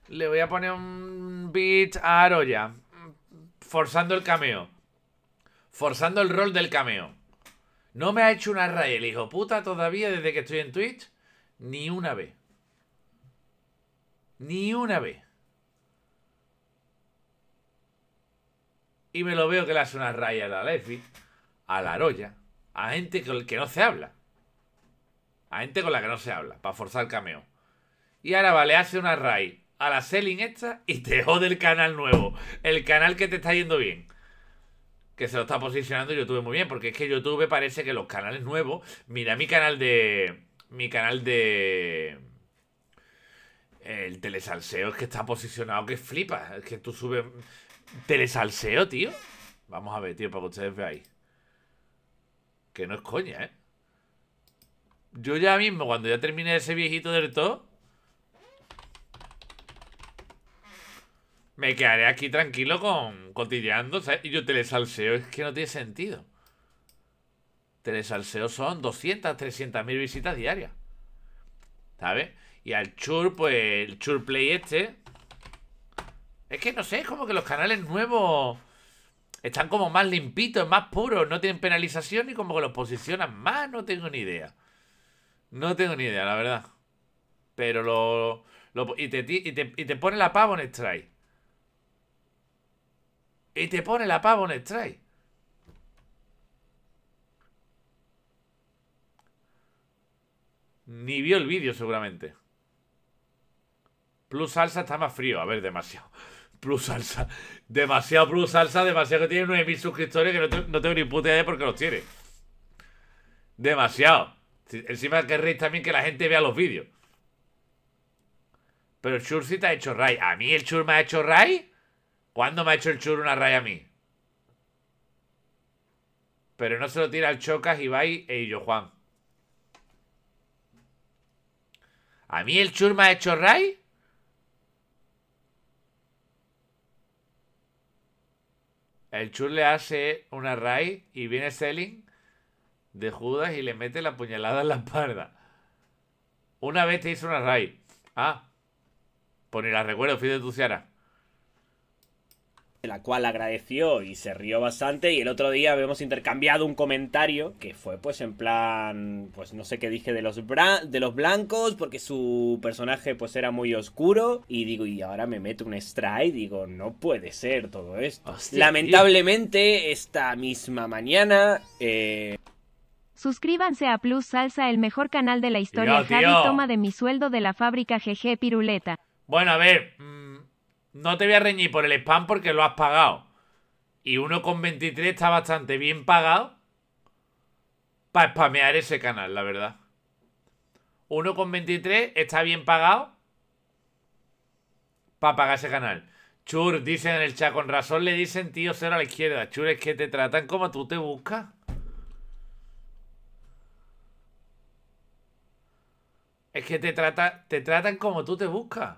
Le voy a poner un beat a Aroya. Forzando el cameo. Forzando el rol del cameo. No me ha hecho una raya el hijo puta todavía desde que estoy en Twitch. Ni una vez. Ni una vez. Y me lo veo que le hace una raya a la a la Aroya, a gente con el que no se habla a gente con la que no se habla, para forzar el cameo. Y ahora vale, hace una raid a la selling esta y te jode el canal nuevo, el canal que te está yendo bien. Que se lo está posicionando YouTube muy bien, porque es que YouTube parece que los canales nuevos. Mira mi canal de. Mi canal de. El telesalseo es que está posicionado que flipa. Es que tú subes. Telesalseo, tío. Vamos a ver, tío, para que ustedes veáis. Que no es coña, ¿eh? Yo ya mismo, cuando ya termine ese viejito del todo, me quedaré aquí tranquilo con cotilleando, Y yo telesalseo, es que no tiene sentido. Telesalseo son 200, 300 mil visitas diarias. ¿Sabes? Y al Chur, pues el Chur Play este. Es que no sé, es como que los canales nuevos están como más limpitos, más puros, no tienen penalización y como que los posicionan más, no tengo ni idea. No tengo ni idea, la verdad. Pero lo... y, te, pone la pavo en strike. Y te pone la pavo en strike. Ni vio el vídeo seguramente. Plus salsa está más frío. A ver, demasiado. Plus salsa. Demasiado plus salsa. Demasiado que tiene 9.000 suscriptores que no, no tengo ni puta idea qué los tiene. Demasiado. Encima querréis también que la gente vea los vídeos. Pero el Chur te ha hecho Ray. ¿A mí el Chur me ha hecho Ray? ¿Cuándo me ha hecho el Chur una Ray a mí? Pero no se lo tira al Chocas, Ibai e Illo Juan. ¿A mí el Chur me ha hecho Ray? El Chur le hace una Ray y viene Selling de Judas y le mete la puñalada en la espalda. Una vez te hizo una raid. Ah, pues ni la recuerdo, fui de Tuciana. La cual agradeció y se rió bastante. Y el otro día habíamos intercambiado un comentario que fue, pues, en plan, pues no sé qué dije de los, de los blancos, porque su personaje, pues, era muy oscuro. Y digo, y ahora me meto un strike. Digo, no puede ser todo esto. Lamentablemente, esta misma mañana. Eh... Suscríbanse a Plus Salsa, el mejor canal de la historia. Javi toma de mi sueldo de la fábrica GG Piruleta. Bueno, a ver, mm, no te voy a reñir por el spam porque lo has pagado. Y 1,23 está bastante bien pagado para spamear ese canal, la verdad. 1,23 está bien pagado para pagar ese canal. Chur, dicen en el chat, con razón le dicen tío cero a la izquierda. Chur, es que te tratan como tú te buscas. Es que te, trata, te tratan como tú te buscas.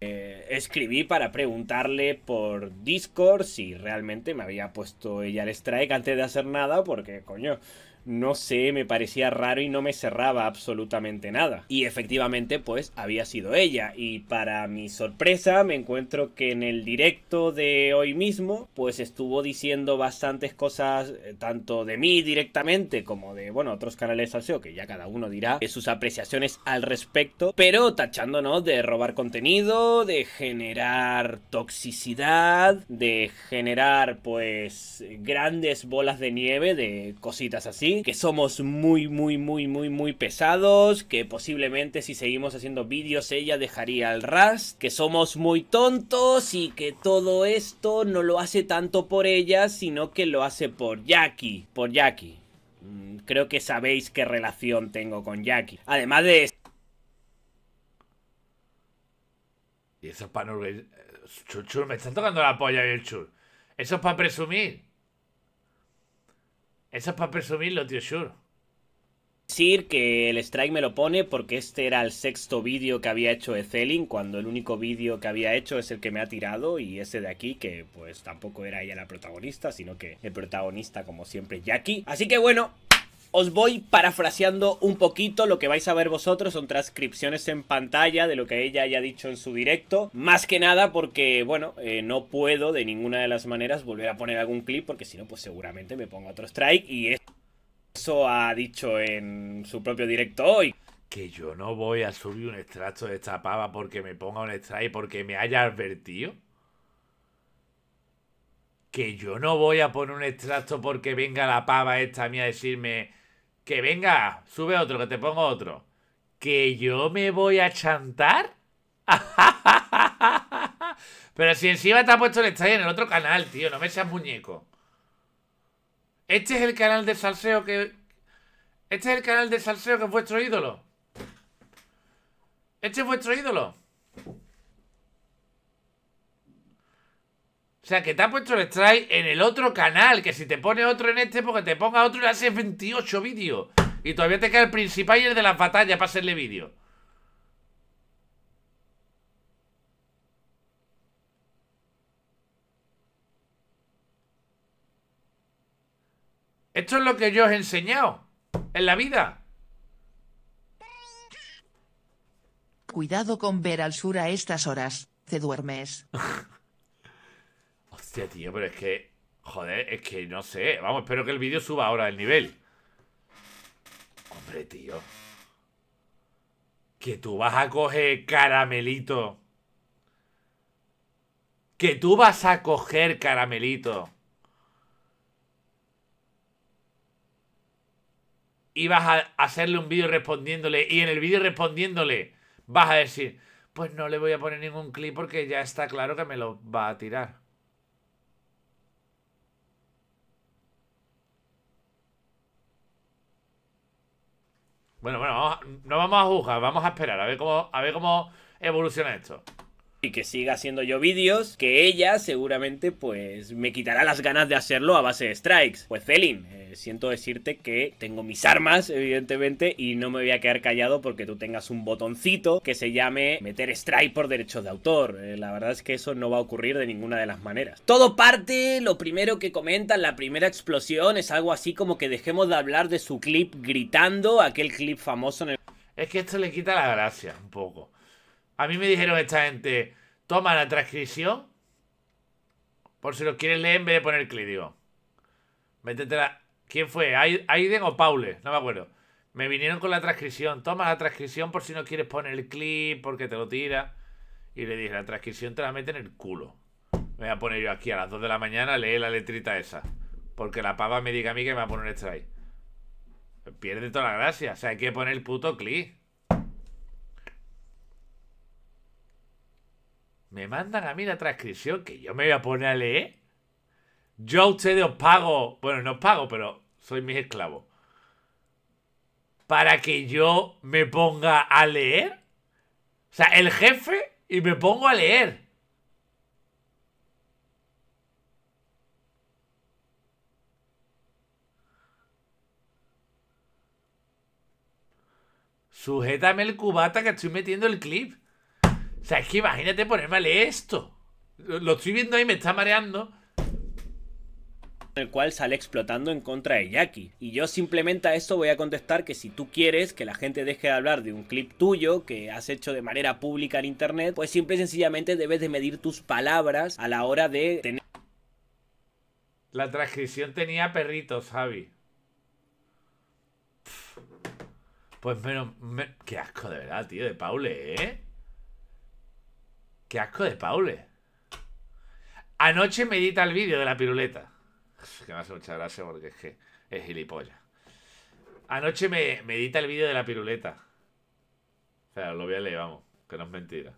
Eh, escribí para preguntarle por Discord si realmente me había puesto ella el strike antes de hacer nada, porque coño, no sé, me parecía raro y no me cerraba absolutamente nada. Y efectivamente, pues había sido ella. Y para mi sorpresa, me encuentro que en el directo de hoy mismo, pues estuvo diciendo bastantes cosas, eh, tanto de mí directamente como de, bueno, otros canales al que ya cada uno dirá sus apreciaciones al respecto, pero tachándonos de robar contenido, de generar toxicidad, de generar, pues, grandes bolas de nieve, de cositas así que somos muy, muy, muy, muy, muy pesados, que posiblemente si seguimos haciendo vídeos ella dejaría el ras, que somos muy tontos y que todo esto no lo hace tanto por ella, sino que lo hace por Jackie, por Jackie. Mm, creo que sabéis qué relación tengo con Jackie. Además de... Y eso es para... me están tocando la polla y el chul Eso es para presumir. Eso es para presumirlo, tío Sure. Decir que el strike me lo pone porque este era el sexto vídeo que había hecho de cuando el único vídeo que había hecho es el que me ha tirado y ese de aquí, que pues tampoco era ella la protagonista, sino que el protagonista, como siempre, Jackie. Así que bueno, os voy parafraseando un poquito lo que vais a ver vosotros, son transcripciones en pantalla de lo que ella haya dicho en su directo, más que nada porque, bueno, eh, no puedo de ninguna de las maneras volver a poner algún clip porque si no, pues seguramente me pongo otro strike y eso ha dicho en su propio directo hoy que yo no voy a subir un extracto de esta pava porque me ponga un strike porque me haya advertido. Que yo no voy a poner un extracto porque venga la pava esta a mí a decirme, que venga, sube otro, que te pongo otro. ¿Que yo me voy a chantar? Pero si encima te ha puesto el estadio en el otro canal, tío, no me seas muñeco. Este es el canal de salseo que... Este es el canal de salseo que es vuestro ídolo. Este es vuestro ídolo. O sea, que te ha puesto el strike en el otro canal. Que si te pone otro en este, porque te ponga otro y le haces 28 vídeos. Y todavía te queda el principal y el de las batallas para hacerle vídeo. Esto es lo que yo os he enseñado en la vida. Cuidado con ver al sur a estas horas. Te duermes. tío, pero es que... Joder, es que no sé. Vamos, espero que el vídeo suba ahora el nivel. Hombre, tío. Que tú vas a coger caramelito. Que tú vas a coger caramelito. Y vas a hacerle un vídeo respondiéndole. Y en el vídeo respondiéndole vas a decir, pues no le voy a poner ningún clip porque ya está claro que me lo va a tirar. Bueno, bueno, no vamos a juzgar, vamos a esperar a ver cómo evoluciona esto y que siga haciendo yo vídeos, que ella seguramente pues me quitará las ganas de hacerlo a base de strikes. Pues Felin, eh, siento decirte que tengo mis armas, evidentemente, y no me voy a quedar callado porque tú tengas un botoncito que se llame meter strike por derechos de autor. Eh, la verdad es que eso no va a ocurrir de ninguna de las maneras. Todo parte, lo primero que comentan, la primera explosión, es algo así como que dejemos de hablar de su clip gritando, aquel clip famoso en el... Es que esto le quita la gracia un poco. A mí me dijeron esta gente, toma la transcripción, por si lo quieres leer en vez de poner clic, digo. Métetela. ¿Quién fue? ¿Aiden o Paule? No me acuerdo. Me vinieron con la transcripción. Toma la transcripción por si no quieres poner el clip, porque te lo tira. Y le dije, la transcripción te la mete en el culo. Me voy a poner yo aquí a las 2 de la mañana, Leer la letrita esa. Porque la pava me diga a mí que me va a poner ahí Pierde toda la gracia. O sea, hay que poner el puto clip. me mandan a mí la transcripción que yo me voy a poner a leer. Yo a ustedes os pago, bueno, no os pago, pero soy mi esclavo Para que yo me ponga a leer. O sea, el jefe y me pongo a leer. Sujétame el cubata que estoy metiendo el clip. O sea, es que imagínate ponerme a leer esto. Lo, estoy viendo ahí, me está mareando el cual sale explotando en contra de Jackie. Y yo simplemente a esto voy a contestar que si tú quieres que la gente deje de hablar de un clip tuyo que has hecho de manera pública en internet, pues simple y sencillamente debes de medir tus palabras a la hora de tener... La transcripción tenía perritos, Javi. Pues menos... Qué asco de verdad, tío, de Paule, ¿eh? Qué asco de Paule. Anoche me edita el vídeo de la piruleta. Que me hace mucha gracia porque es que es gilipollas. Anoche me, edita el vídeo de la piruleta. O sea, lo voy a leer, vamos, que no es mentira.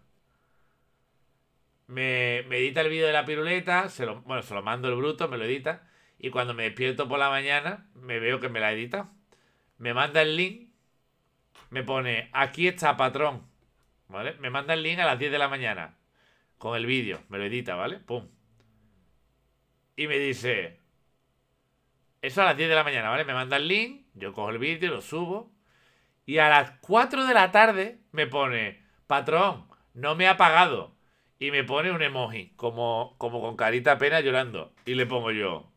Me, edita el vídeo de la piruleta, se lo, bueno, se lo mando el bruto, me lo edita. Y cuando me despierto por la mañana, me veo que me la edita. Me manda el link, me pone, aquí está patrón. ¿Vale? Me manda el link a las 10 de la mañana con el vídeo. Me lo edita, ¿vale? Pum. Y me dice... Eso a las 10 de la mañana, ¿vale? Me manda el link, yo cojo el vídeo, lo subo. Y a las 4 de la tarde me pone, patrón, no me ha pagado. Y me pone un emoji, como, como con carita pena llorando. Y le pongo yo.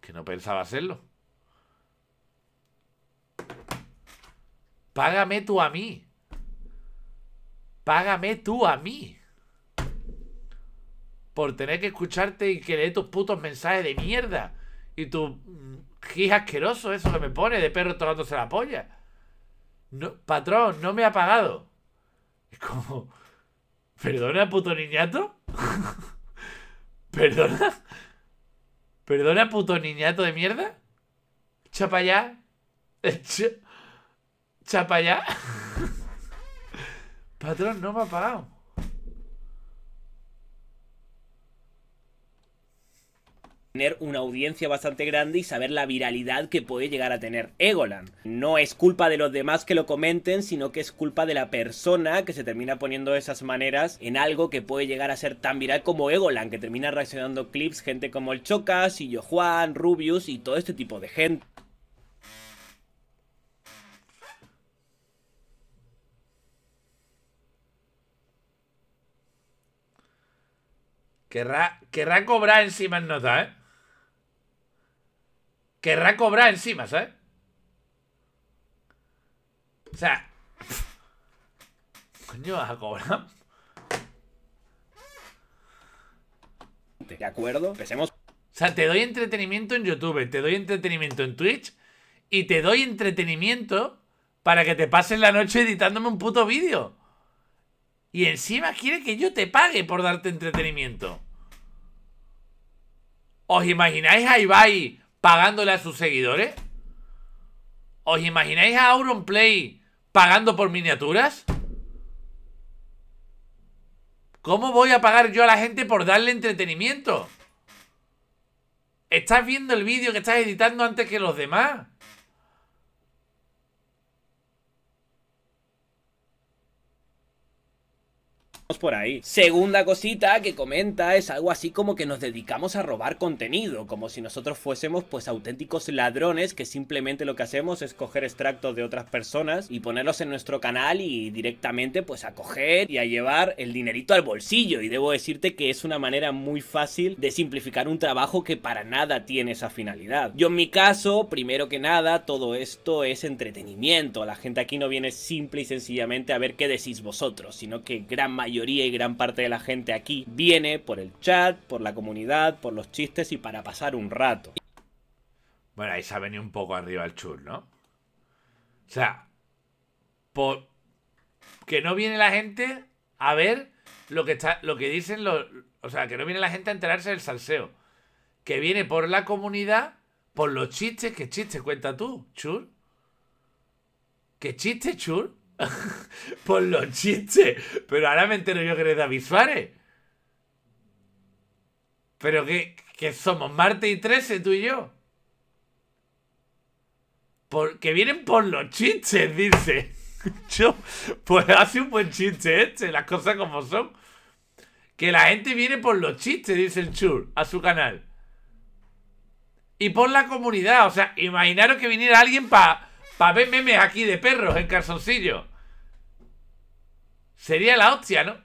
Que no pensaba hacerlo. Págame tú a mí. Págame tú a mí. Por tener que escucharte y que leer tus putos mensajes de mierda. Y tu gis asqueroso, eso que me pone, de perro se la polla. No, patrón, no me ha pagado. Es como. ¿Perdona, puto niñato? ¿Perdona? ¿Perdona, puto niñato de mierda? Chapa ya. Chapa ya. Patrón, no me ha pagado. tener una audiencia bastante grande y saber la viralidad que puede llegar a tener Egoland. No es culpa de los demás que lo comenten, sino que es culpa de la persona que se termina poniendo de esas maneras en algo que puede llegar a ser tan viral como Egoland, que termina reaccionando clips gente como el Chocas, y yo Juan, Rubius y todo este tipo de gente. Querrá, cobrar encima en nota, ¿eh? Querrá cobrar encima, ¿sabes? O sea... Coño, vas a cobrar. De acuerdo, empecemos. O sea, te doy entretenimiento en YouTube, te doy entretenimiento en Twitch y te doy entretenimiento para que te pases la noche editándome un puto vídeo. Y encima quiere que yo te pague por darte entretenimiento. ¿Os imagináis a Ibai pagándole a sus seguidores? ¿Os imagináis a Auron Play pagando por miniaturas? ¿Cómo voy a pagar yo a la gente por darle entretenimiento? Estás viendo el vídeo que estás editando antes que los demás. por ahí. Segunda cosita que comenta es algo así como que nos dedicamos a robar contenido, como si nosotros fuésemos pues auténticos ladrones que simplemente lo que hacemos es coger extractos de otras personas y ponerlos en nuestro canal y directamente pues a coger y a llevar el dinerito al bolsillo y debo decirte que es una manera muy fácil de simplificar un trabajo que para nada tiene esa finalidad. Yo en mi caso, primero que nada, todo esto es entretenimiento, la gente aquí no viene simple y sencillamente a ver qué decís vosotros, sino que gran mayoría y gran parte de la gente aquí viene por el chat, por la comunidad, por los chistes y para pasar un rato. Bueno, ahí se ha venido un poco arriba el chul, ¿no? O sea, por... que no viene la gente a ver lo que, está, lo que dicen los... O sea, que no viene la gente a enterarse del salseo. Que viene por la comunidad, por los chistes. ¿Qué chistes cuenta tú, chur? ¿Qué chiste, chur? Por los chistes. Pero ahora me entero yo que eres David Pero que, somos Marte y 13, tú y yo. Que vienen por los chistes, dice. Yo, pues hace un buen chiste este, las cosas como son. Que la gente viene por los chistes, dice el Chur, a su canal. Y por la comunidad, o sea, imaginaros que viniera alguien para a ver memes aquí de perros en calzoncillo. Sería la hostia, ¿no?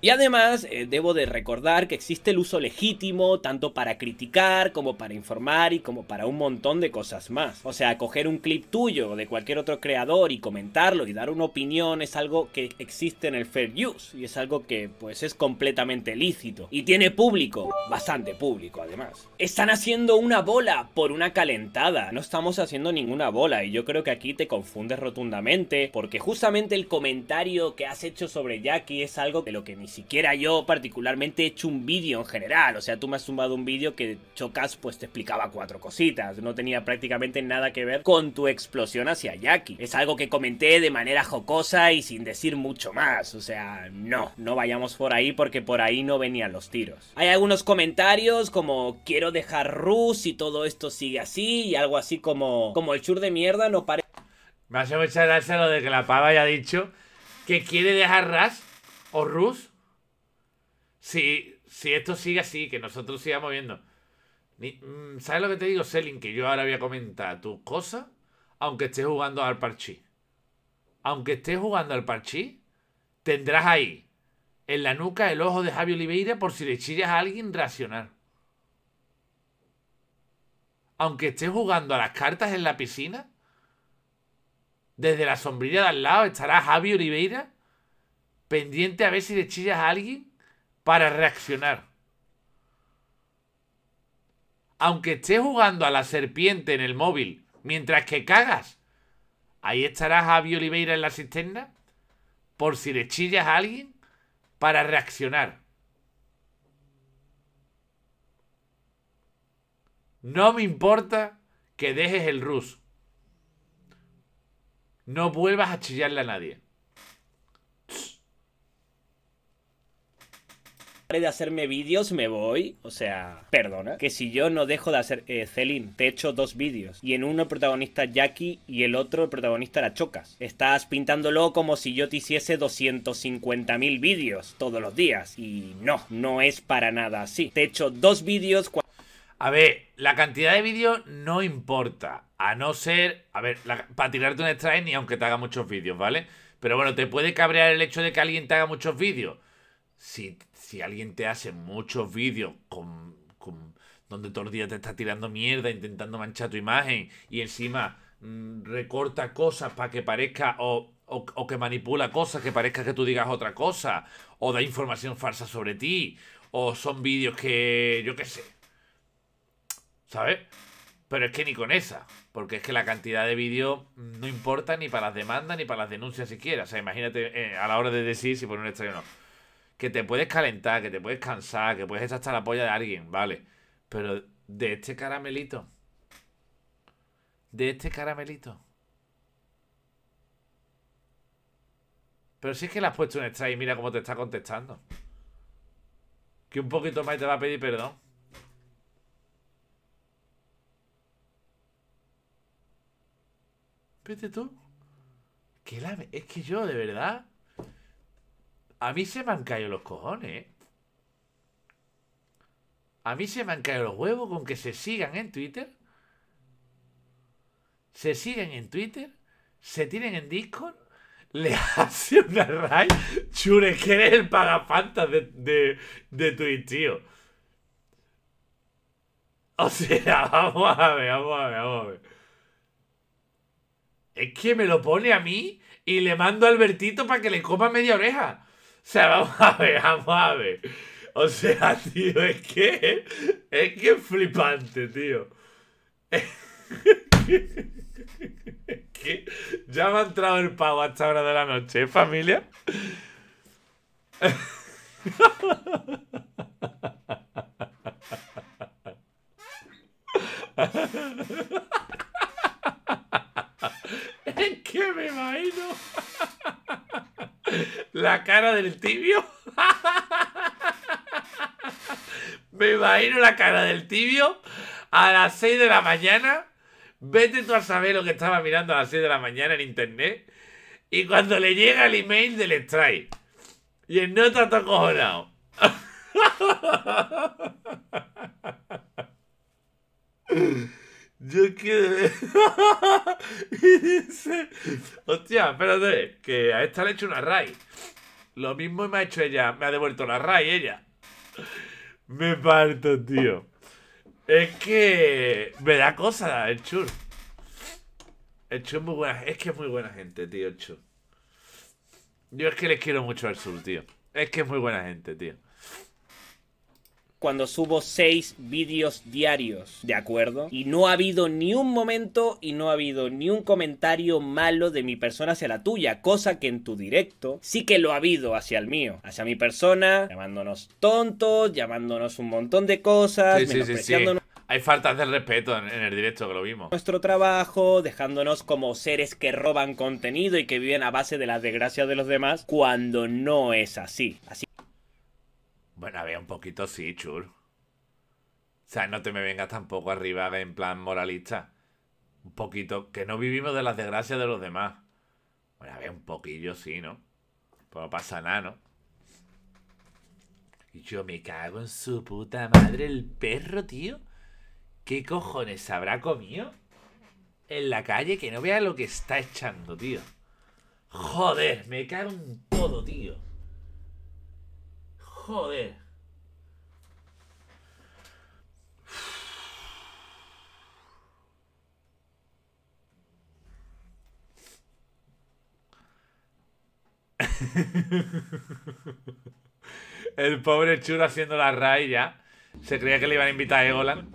Y además, eh, debo de recordar que existe el uso legítimo tanto para criticar como para informar y como para un montón de cosas más. O sea, coger un clip tuyo o de cualquier otro creador y comentarlo y dar una opinión es algo que existe en el fair use y es algo que pues es completamente lícito y tiene público, bastante público además. Están haciendo una bola por una calentada, no estamos haciendo ninguna bola y yo creo que aquí te confundes rotundamente porque justamente el comentario que has hecho sobre Jackie es algo de lo que ni ni siquiera yo particularmente he hecho un vídeo en general. O sea, tú me has tumbado un vídeo que Chocas pues te explicaba cuatro cositas. No tenía prácticamente nada que ver con tu explosión hacia Jackie. Es algo que comenté de manera jocosa y sin decir mucho más. O sea, no, no vayamos por ahí porque por ahí no venían los tiros. Hay algunos comentarios como quiero dejar Rus y todo esto sigue así y algo así como, como el chur de mierda no parece... Me hace mucha gracia lo de que la pava haya dicho que quiere dejar Ras o Rus si, si esto sigue así, que nosotros sigamos viendo. Mm, ¿Sabes lo que te digo, Selin? Que yo ahora voy a comentar tus cosas, aunque estés jugando al parchí. Aunque estés jugando al parchí, tendrás ahí, en la nuca, el ojo de Javi Oliveira por si le chillas a alguien racional. Aunque estés jugando a las cartas en la piscina, desde la sombrilla de al lado estará Javi Oliveira pendiente a ver si le chillas a alguien para reaccionar. Aunque estés jugando a la serpiente en el móvil mientras que cagas, ahí estará Javi Oliveira en la cisterna por si le chillas a alguien para reaccionar. No me importa que dejes el rus. No vuelvas a chillarle a nadie. de hacerme vídeos, me voy. O sea, perdona. Que si yo no dejo de hacer. Eh, Celine, te he hecho dos vídeos. Y en uno el protagonista Jackie y el otro el protagonista la chocas. Estás pintándolo como si yo te hiciese 250.000 vídeos todos los días. Y no, no es para nada así. Te he hecho dos vídeos. A ver, la cantidad de vídeos no importa. A no ser. A ver, para tirarte un strike ni aunque te haga muchos vídeos, ¿vale? Pero bueno, te puede cabrear el hecho de que alguien te haga muchos vídeos. Si si alguien te hace muchos vídeos con, con, donde todos el día te está tirando mierda, intentando manchar tu imagen y encima mm, recorta cosas para que parezca o, que manipula cosas que parezca que tú digas otra cosa o da información falsa sobre ti o son vídeos que yo qué sé. ¿Sabes? Pero es que ni con esa, porque es que la cantidad de vídeos no importa ni para las demandas ni para las denuncias siquiera. O sea, imagínate eh, a la hora de decir si poner un extraño o no que te puedes calentar, que te puedes cansar, que puedes estar hasta la polla de alguien, vale. Pero de este caramelito. De este caramelito. Pero si es que le has puesto un y mira cómo te está contestando. Que un poquito más te va a pedir perdón. Vete tú. Que la... Es que yo, de verdad. A mí se me han caído los cojones. ¿eh? A mí se me han caído los huevos con que se sigan en Twitter. Se siguen en Twitter. Se tienen en Discord. Le hace una raid. Chure, que eres el pagafantas de, de, de Twitch, tío. O sea, vamos a ver, vamos a ver, vamos a ver. Es que me lo pone a mí y le mando a Albertito para que le coma media oreja sea, vamos a ver, vamos a ver. O sea, tío, es que. Es que flipante, tío. Es ya me ha entrado el pago a esta hora de la noche, ¿eh, familia? es que me imagino. La cara del tibio. Me imagino la cara del tibio a las 6 de la mañana. Vete tú a saber lo que estaba mirando a las 6 de la mañana en internet. Y cuando le llega el email del strike. Y el nota está cojonado. Yo quiero. y dice. Hostia, espérate, que a esta le he hecho una RAI. Lo mismo me ha hecho ella, me ha devuelto la RAI ella. Me parto, tío. Es que. Me da cosa el chur. El chur es muy buena. Es que es muy buena gente, tío, el chur. Yo es que les quiero mucho al sur, tío. Es que es muy buena gente, tío cuando subo seis vídeos diarios, ¿de acuerdo? Y no ha habido ni un momento y no ha habido ni un comentario malo de mi persona hacia la tuya, cosa que en tu directo sí que lo ha habido hacia el mío, hacia mi persona, llamándonos tontos, llamándonos un montón de cosas, menospreciándonos. hay faltas de respeto en, el directo, que lo vimos. Nuestro trabajo, dejándonos como seres que roban contenido y que viven a base de las desgracias de los demás, cuando no es así. Así bueno, había un poquito sí, chur. O sea, no te me vengas tampoco arriba en plan moralista. Un poquito, que no vivimos de las desgracias de los demás. Bueno, había un poquillo sí, ¿no? Pues no pasa nada, ¿no? Y yo me cago en su puta madre el perro, tío. ¿Qué cojones habrá comido? En la calle que no vea lo que está echando, tío. Joder, me cago en todo, tío. Joder. El pobre chulo haciendo la raya, Se creía que le iban a invitar a Egoland.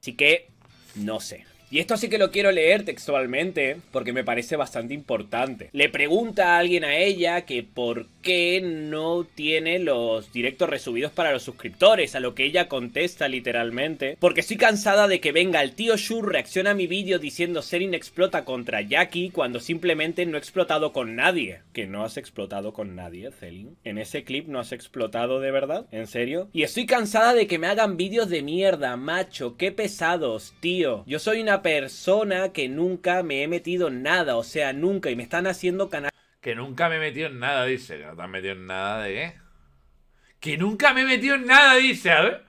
Así que, no sé. Y esto sí que lo quiero leer textualmente porque me parece bastante importante. Le pregunta a alguien a ella que por qué no tiene los directos resubidos para los suscriptores, a lo que ella contesta literalmente. Porque estoy cansada de que venga el tío Shur reacciona a mi vídeo diciendo Serin explota contra Jackie cuando simplemente no he explotado con nadie. Que no has explotado con nadie, Celine? En ese clip no has explotado de verdad, en serio. Y estoy cansada de que me hagan vídeos de mierda, macho, qué pesados, tío. Yo soy una persona que nunca me he metido en nada, o sea, nunca, y me están haciendo canal. Que nunca me he metido en nada, dice. Que no te has metido en nada de Que nunca me he metido en nada, dice, a ver.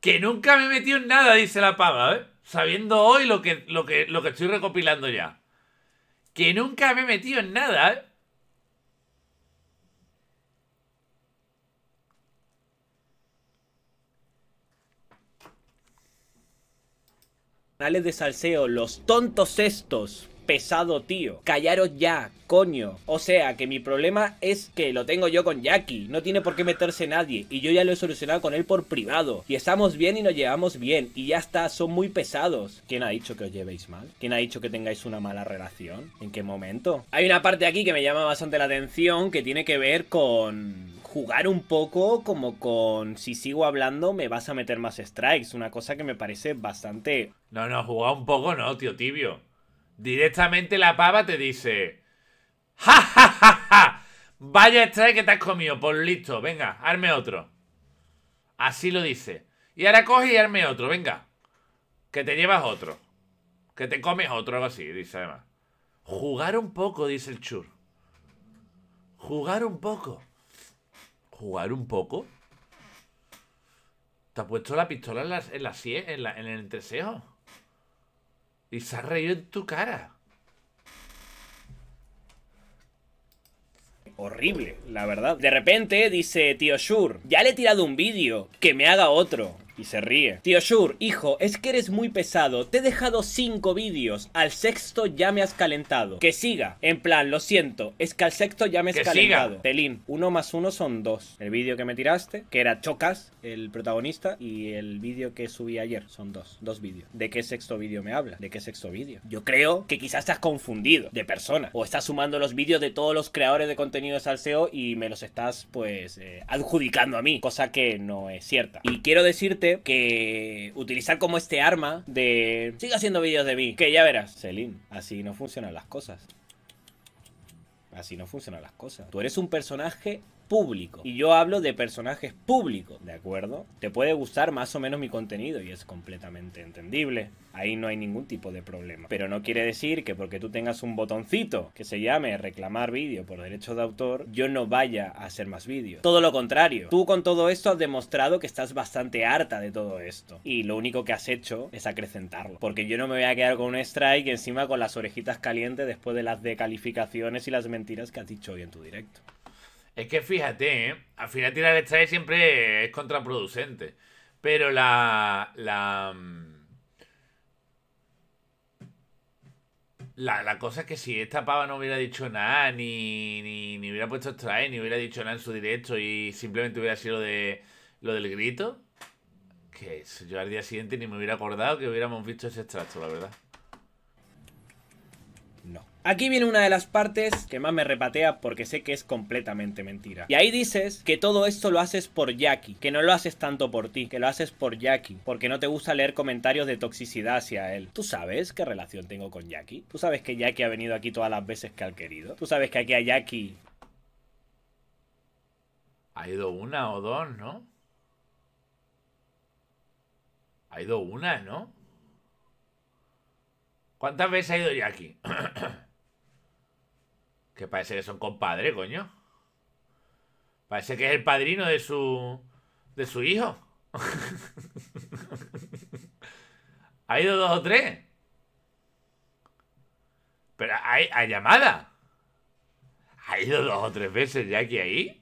Que nunca me he metido en nada, dice la pava, a Sabiendo hoy lo que, lo que, lo que estoy recopilando ya. Que nunca me he metido en nada, ¿eh? canales de salseo, los tontos estos. Pesado tío, callaros ya, coño. O sea que mi problema es que lo tengo yo con Jackie, no tiene por qué meterse nadie y yo ya lo he solucionado con él por privado y estamos bien y nos llevamos bien y ya está, son muy pesados. ¿Quién ha dicho que os llevéis mal? ¿Quién ha dicho que tengáis una mala relación? ¿En qué momento? Hay una parte aquí que me llama bastante la atención que tiene que ver con jugar un poco como con si sigo hablando me vas a meter más strikes, una cosa que me parece bastante... No, no, jugar un poco no, tío tibio. Directamente la pava te dice... ¡Ja, ja, ja, ja! Vaya strike que te has comido, por pues listo, venga, arme otro. Así lo dice. Y ahora coge y arme otro, venga. Que te llevas otro. Que te comes otro, algo así, dice además. Jugar un poco, dice el chur. Jugar un poco jugar un poco? Te ha puesto la pistola en la, en en, el entrecejo. Y se ha reído en tu cara. Horrible, la verdad. De repente dice, tío Shur, ya le he tirado un vídeo, que me haga otro. Y se ríe. Tío Shur, hijo, es que eres muy pesado. Te he dejado cinco vídeos. Al sexto ya me has calentado. Que siga. En plan, lo siento. Es que al sexto ya me has que calentado. Siga. Pelín, uno más uno son dos. El vídeo que me tiraste, que era Chocas, el protagonista, y el vídeo que subí ayer. Son dos. Dos vídeos. ¿De qué sexto vídeo me habla? ¿De qué sexto vídeo? Yo creo que quizás estás confundido de persona. O estás sumando los vídeos de todos los creadores de contenido al SEO y me los estás, pues, eh, adjudicando a mí. Cosa que no es cierta. Y quiero decirte que utilizar como este arma de... Siga haciendo vídeos de mí, que ya verás. Selim, así no funcionan las cosas. Así no funcionan las cosas. Tú eres un personaje público. Y yo hablo de personajes públicos, ¿de acuerdo? Te puede gustar más o menos mi contenido y es completamente entendible. Ahí no hay ningún tipo de problema. Pero no quiere decir que porque tú tengas un botoncito que se llame reclamar vídeo por derecho de autor, yo no vaya a hacer más vídeos. Todo lo contrario. Tú con todo esto has demostrado que estás bastante harta de todo esto. Y lo único que has hecho es acrecentarlo. Porque yo no me voy a quedar con un strike encima con las orejitas calientes después de las decalificaciones y las mentiras que has dicho hoy en tu directo. Es que fíjate, ¿eh? al final tirar strike siempre es contraproducente. Pero la, mm, la. La, cosa es que si esta pava no hubiera dicho nada, ni, ni, hubiera puesto extraer, ni hubiera dicho nada en su directo y simplemente hubiera sido de, lo del grito, que yo al día siguiente ni me hubiera acordado que hubiéramos visto ese extracto, la verdad. Aquí viene una de las partes que más me repatea porque sé que es completamente mentira. Y ahí dices que todo esto lo haces por Jackie, que no lo haces tanto por ti, que lo haces por Jackie, porque no te gusta leer comentarios de toxicidad hacia él. ¿Tú sabes qué relación tengo con Jackie? ¿Tú sabes que Jackie ha venido aquí todas las veces que ha querido? ¿Tú sabes que aquí a Jackie... Ha ido una o dos, ¿no? Ha ido una, ¿no? ¿Cuántas veces ha ido Jackie? Que parece que son compadres, coño. Parece que es el padrino de su. de su hijo. ha ido dos o tres. Pero hay, hay llamada. Ha ido dos o tres veces ya ahí.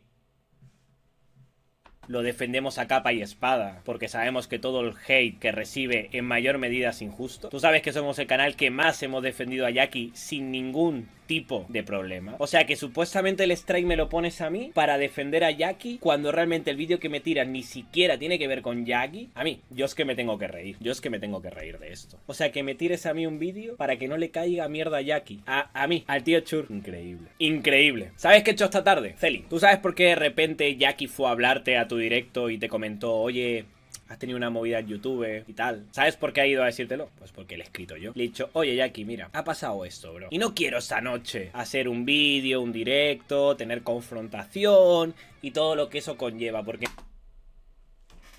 Lo defendemos a capa y espada, porque sabemos que todo el hate que recibe en mayor medida es injusto. Tú sabes que somos el canal que más hemos defendido a Jackie sin ningún tipo de problema. O sea que supuestamente el strike me lo pones a mí para defender a Jackie cuando realmente el vídeo que me tiran ni siquiera tiene que ver con Jackie. A mí, yo es que me tengo que reír. Yo es que me tengo que reír de esto. O sea que me tires a mí un vídeo para que no le caiga mierda a Jackie. A, a mí, al tío Chur. Increíble. Increíble. ¿Sabes qué he hecho esta tarde? Celi, ¿tú sabes por qué de repente Jackie fue a hablarte a tu directo y te comentó, oye, has tenido una movida en YouTube y tal. ¿Sabes por qué ha ido a decírtelo? Pues porque le he escrito yo. Le he dicho, oye Jackie, mira, ha pasado esto, bro. Y no quiero esta noche hacer un vídeo, un directo, tener confrontación y todo lo que eso conlleva, porque...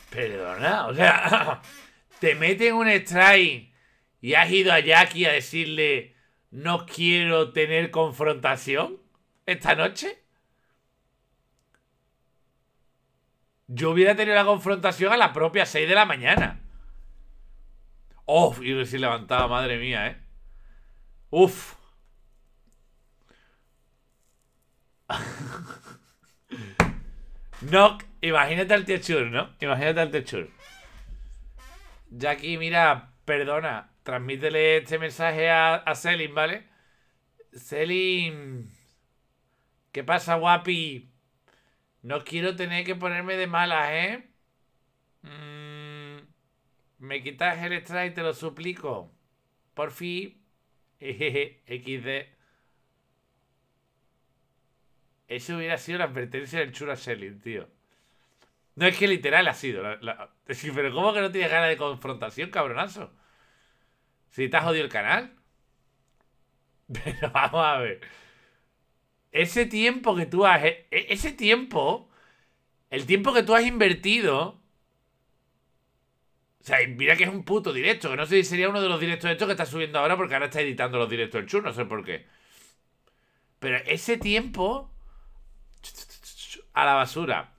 Perdona, o sea, te meten un strike y has ido a Jackie a decirle, no quiero tener confrontación esta noche. yo hubiera tenido la confrontación a las propia 6 de la mañana. Uf, y recién levantaba, madre mía, ¿eh? Uf. No, imagínate al Chur, ¿no? Imagínate al Chur. Jackie, mira, perdona, transmítele este mensaje a, a Selim, ¿vale? Selim. ¿Qué pasa, guapi? No quiero tener que ponerme de malas, ¿eh? Mm, me quitas el strike, te lo suplico. Por fin. XD. Eso hubiera sido la advertencia del Chura tío. No es que literal ha sido. La, pero ¿cómo que no tienes ganas de confrontación, cabronazo? Si te has jodido el canal. Pero vamos a ver ese tiempo que tú has. E, e, ese tiempo. El tiempo que tú has invertido. O sea, mira que es un puto directo. Que no sé si sería uno de los directos estos que está subiendo ahora porque ahora está editando los directos del chur no sé por qué. Pero ese tiempo. A la basura.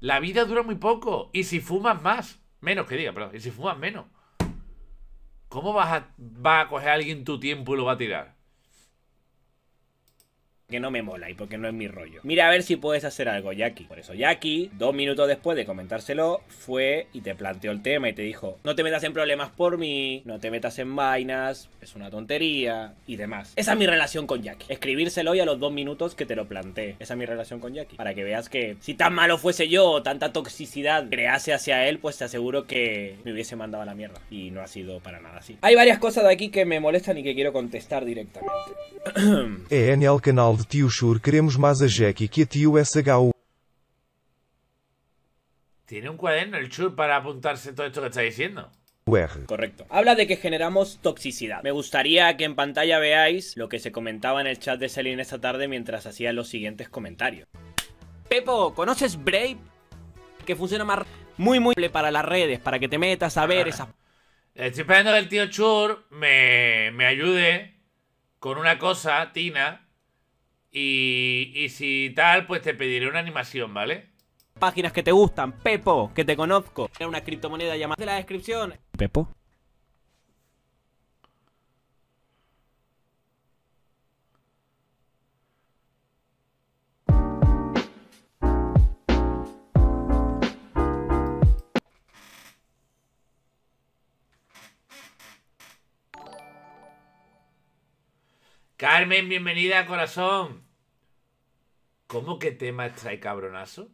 La vida dura muy poco. Y si fumas más. Menos que diga, perdón. Y si fumas menos. ¿Cómo vas a, vas a coger a alguien tu tiempo y lo va a tirar? que no me mola y porque no es mi rollo. Mira a ver si puedes hacer algo, Jackie. Por eso Jackie, dos minutos después de comentárselo, fue y te planteó el tema y te dijo, no te metas en problemas por mí, no te metas en vainas, es una tontería y demás. Esa es mi relación con Jackie. Escribírselo hoy a los dos minutos que te lo planteé. Esa es mi relación con Jackie. Para que veas que si tan malo fuese yo tanta toxicidad crease hacia él, pues te aseguro que me hubiese mandado a la mierda. Y no ha sido para nada así. Hay varias cosas de aquí que me molestan y que quiero contestar directamente. Eh, en el canal Tío Chur, queremos más a Jack e que a Tiene un cuaderno el Chur para apuntarse todo esto que está diciendo. Correcto. Habla de que generamos toxicidad. Me gustaría que en pantalla veáis lo que se comentaba en el chat de celine esta tarde mientras hacía los siguientes comentarios. Pepo, ¿conoces Brave? Que funciona más muy muy para las redes, para que te metas a ver ah. esas... Estoy esperando que el tío Chur me, me ayude con una cosa, Tina, y, si tal, pues te pediré una animación, ¿vale? Páginas que te gustan, Pepo, que te conozco. Era una criptomoneda llamada de la descripción. Pepo. Carmen, bienvenida, corazón. ¿Cómo que tema extrae cabronazo?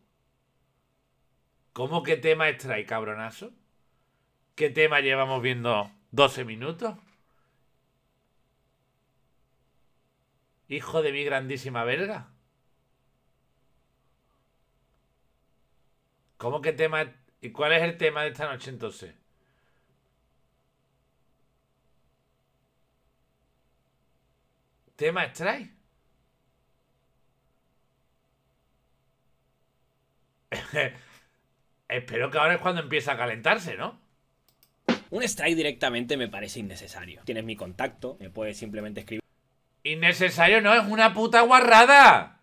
¿Cómo que tema extrae cabronazo? ¿Qué tema llevamos viendo 12 minutos? Hijo de mi grandísima verga. ¿Cómo que tema? ¿Y cuál es el tema de esta noche entonces? Tema strike. Espero que ahora es cuando empieza a calentarse, ¿no? Un strike directamente me parece innecesario. Tienes mi contacto, me puedes simplemente escribir. Innecesario no, es una puta guarrada.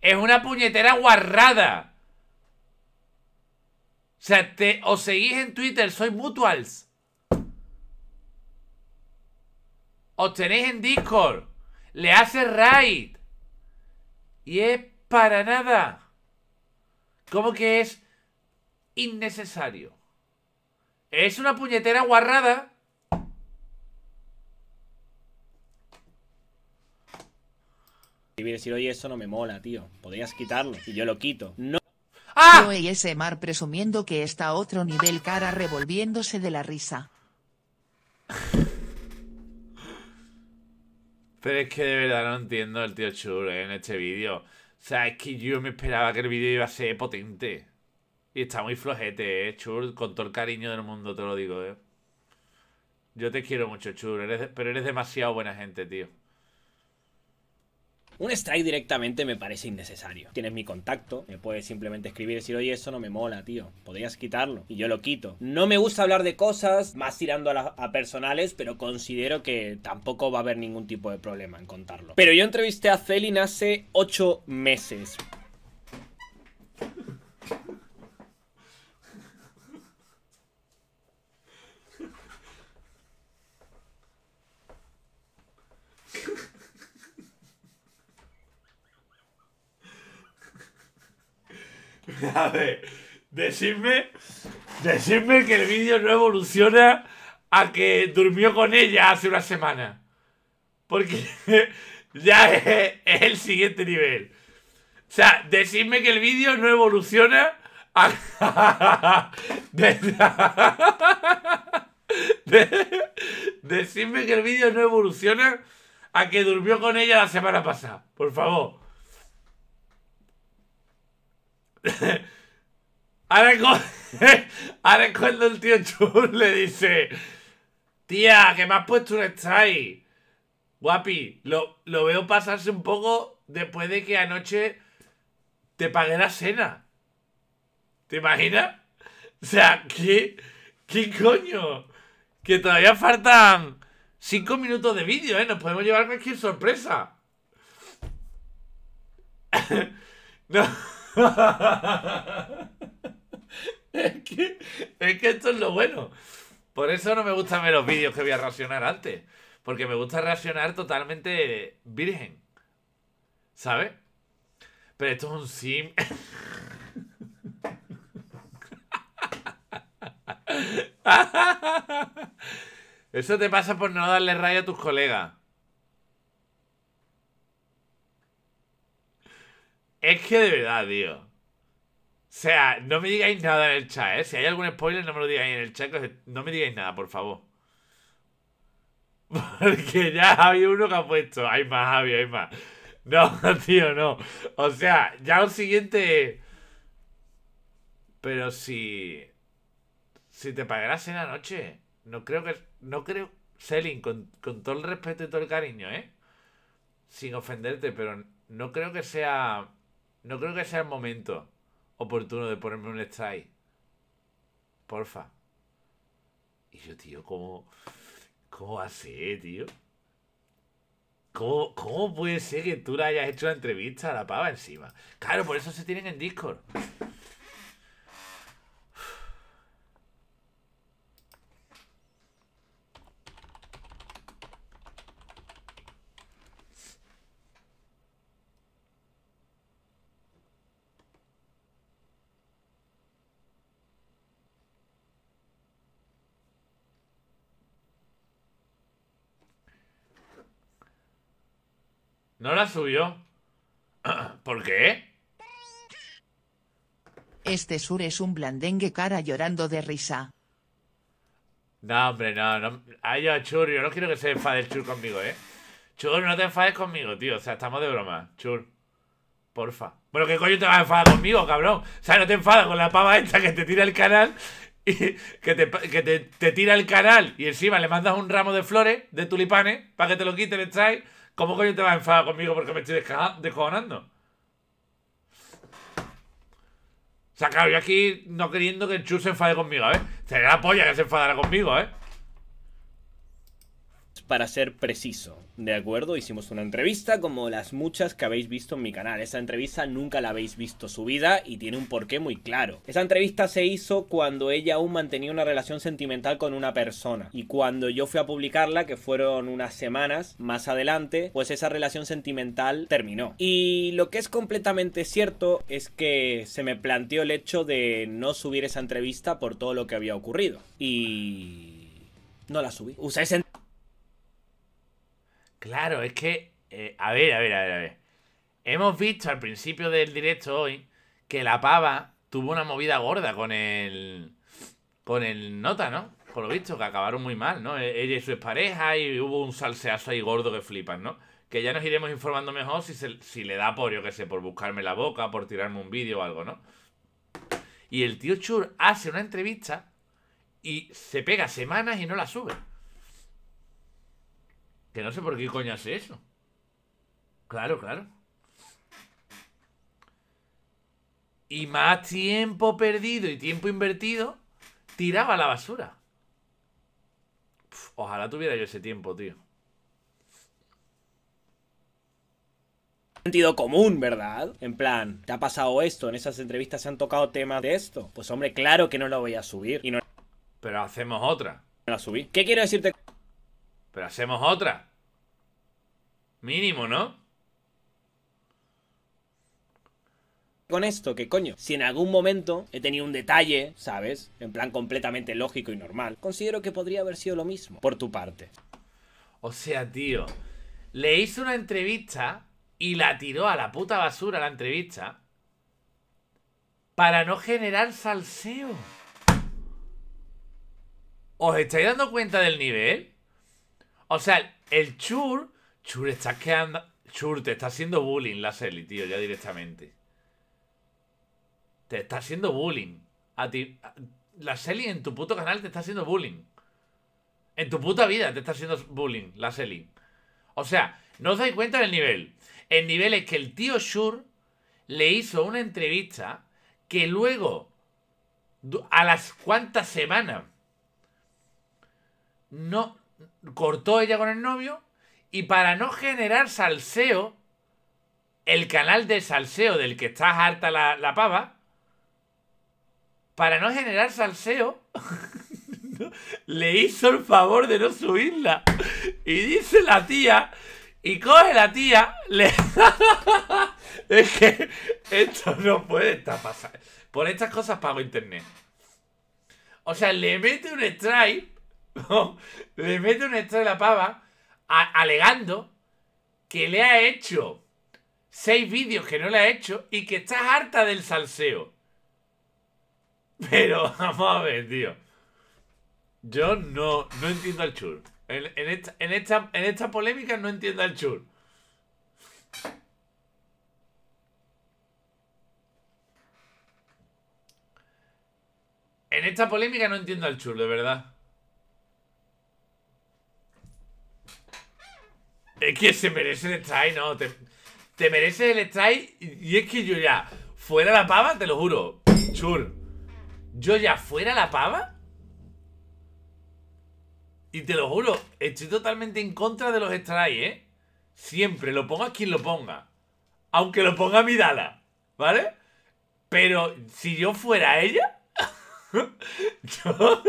Es una puñetera guarrada. O sea, os seguís en Twitter, soy mutuals. Os tenéis en Discord. Le hace raid. Y es para nada. Como que es innecesario. Es una puñetera guarrada. Y lo oye, eso no me mola, tío. Podrías quitarlo. Y yo lo quito. No. ¡Ah! y ese mar presumiendo que está a otro nivel cara revolviéndose de la risa. Pero es que de verdad no entiendo el tío Chur ¿eh? en este vídeo. O sea, es que yo me esperaba que el vídeo iba a ser potente. Y está muy flojete, ¿eh? Chur, con todo el cariño del mundo te lo digo, ¿eh? Yo te quiero mucho, Chur, eres, pero eres demasiado buena gente, tío. Un strike directamente me parece innecesario. Tienes mi contacto, me puedes simplemente escribir y decir, oye, eso no me mola, tío. Podrías quitarlo. Y yo lo quito. No me gusta hablar de cosas, más tirando a, personales, pero considero que tampoco va a haber ningún tipo de problema en contarlo. Pero yo entrevisté a Celin hace ocho meses. A ver, decidme, que el vídeo no evoluciona a que durmió con ella hace una semana. Porque ya es, el siguiente nivel. O sea, decidme que el vídeo no evoluciona a... decidme que el vídeo no evoluciona a que durmió con ella la semana pasada. Por favor. Ahora, ahora cuando el tío Chun le dice, tía, que me has puesto un strike. Guapi, lo, veo pasarse un poco después de que anoche te pagué la cena. ¿Te imaginas? O sea, ¿qué, qué coño? Que todavía faltan 5 minutos de vídeo, ¿eh? Nos podemos llevar cualquier sorpresa. no es, que, es que esto es lo bueno. Por eso no me gustan ver los vídeos que voy a reaccionar antes. Porque me gusta reaccionar totalmente virgen. ¿Sabes? Pero esto es un sim. Eso te pasa por no darle raya a tus colegas. Es que de verdad, tío. O sea, no me digáis nada en el chat, ¿eh? Si hay algún spoiler, no me lo digáis en el chat. No me digáis nada, por favor. Porque ya había uno que ha puesto. Hay más, Javi, hay más. No, tío, no. O sea, ya lo siguiente. Pero si. Si te pagarás en la noche. No creo que. No creo. Selin, con, con todo el respeto y todo el cariño, ¿eh? Sin ofenderte, pero no creo que sea no creo que sea el momento oportuno de ponerme un strike. Porfa. Y yo, tío, ¿cómo, cómo hace, tío? ¿Cómo, ¿Cómo puede ser que tú le hayas hecho la entrevista a la pava encima? Claro, por eso se tienen en Discord. No la subió. ¿Por qué? Este sur es un blandengue cara llorando de risa. No, hombre, no, no. Ay, yo, Chur, yo no quiero que se enfade el Chur conmigo, ¿eh? Chur, no te enfades conmigo, tío. O sea, estamos de broma. Chur, porfa. Bueno, ¿qué coño te vas a enfadar conmigo, cabrón? O sea, no te enfadas con la pava esta que te tira el canal y que, te, tira el canal y encima le mandas un ramo de flores, de tulipanes, para que te lo quiten el ¿Cómo coño te vas a enfadar conmigo porque me estoy descojonando? O sea, claro, yo aquí no queriendo que el Chu se enfade conmigo, ¿eh? Sería la polla que se enfadara conmigo, ¿eh? para ser preciso. ¿De acuerdo? Hicimos una entrevista como las muchas que habéis visto en mi canal. Esa entrevista nunca la habéis visto subida y tiene un porqué muy claro. Esa entrevista se hizo cuando ella aún mantenía una relación sentimental con una persona. Y cuando yo fui a publicarla, que fueron unas semanas más adelante, pues esa relación sentimental terminó. Y lo que es completamente cierto es que se me planteó el hecho de no subir esa entrevista por todo lo que había ocurrido. Y... No la subí. Usáis Claro, es que. Eh, a ver, a ver, a ver, a ver. Hemos visto al principio del directo hoy que la pava tuvo una movida gorda con el. Con el Nota, ¿no? Por lo visto, que acabaron muy mal, ¿no? E-, ella y su pareja y hubo un salseazo ahí gordo que flipan, ¿no? Que ya nos iremos informando mejor si, si le da por, yo qué sé, por buscarme la boca, por tirarme un vídeo o algo, ¿no? Y el tío Chur hace una entrevista y se pega semanas y no la sube. Que no sé por qué coñas eso. Claro, claro. Y más tiempo perdido y tiempo invertido, tiraba la basura. ojalá tuviera yo ese tiempo, tío. sentido común, ¿verdad? En plan, te ha pasado esto, en esas entrevistas se han tocado temas de esto. Pues hombre, claro que no lo voy a subir. Y no... Pero hacemos otra. La subí. ¿Qué quiero decirte? Pero hacemos otra. Mínimo, ¿no? Con esto, que coño, si en algún momento he tenido un detalle, ¿sabes? En plan completamente lógico y normal, considero que podría haber sido lo mismo por tu parte. O sea, tío, le hizo una entrevista y la tiró a la puta basura la entrevista para no generar salseo. ¿Os estáis dando cuenta del nivel? O sea, el Chur. Chur, estás quedando. Chur, te está haciendo bullying la Selly, tío, ya directamente. Te está haciendo bullying. A ti. la Selly en tu puto canal te está haciendo bullying. En tu puta vida te está haciendo bullying la Selly. O sea, no os dais cuenta del nivel. El nivel es que el tío Shur le hizo una entrevista que luego, a las cuantas semanas, no, cortó ella con el novio y para no generar salseo, el canal de salseo del que está harta la, pava, para no generar salseo, le hizo el favor de no subirla. Y dice la tía, y coge la tía, es que esto no puede estar pasando. Por estas cosas pago internet. O sea, le mete un strike le mete una extra de la pava alegando que le ha hecho seis vídeos que no le ha hecho y que está harta del salseo. Pero vamos a ver, tío. Yo no, no entiendo al chur. En, esta, en, esta, en esta polémica no entiendo al chur. En esta polémica no entiendo al chur, de verdad. Es que se merece el strike, ¿no? Te, te merece el strike y es que yo ya, fuera la pava, te lo juro. Chur. Yo ya, fuera la pava. Y te lo juro, estoy totalmente en contra de los strikes, ¿eh? Siempre, lo pongas quien lo ponga. Aunque lo ponga Midala, ¿vale? Pero si yo fuera ella, yo,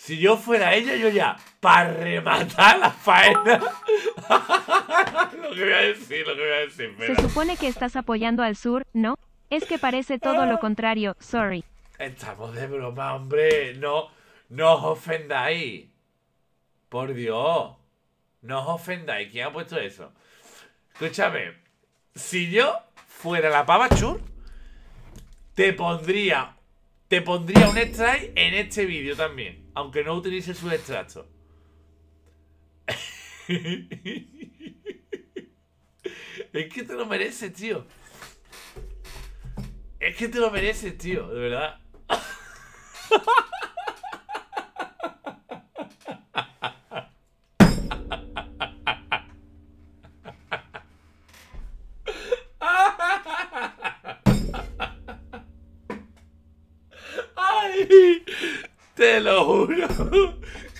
si yo fuera ella, yo ya, para rematar la faena. lo que voy a decir, lo que voy a decir. Se supone que estás apoyando al sur, ¿no? Es que parece todo lo ah. contrario, sorry. Estamos de broma, hombre. No, no os ofendáis. Por Dios. No os ofendáis. ¿Quién ha puesto eso? Escúchame. Si yo fuera la pava chur, te pondría. Te pondría un strike en este vídeo también aunque no utilice su extracto es que te lo mereces, tío. Es que te lo mereces, tío, de verdad.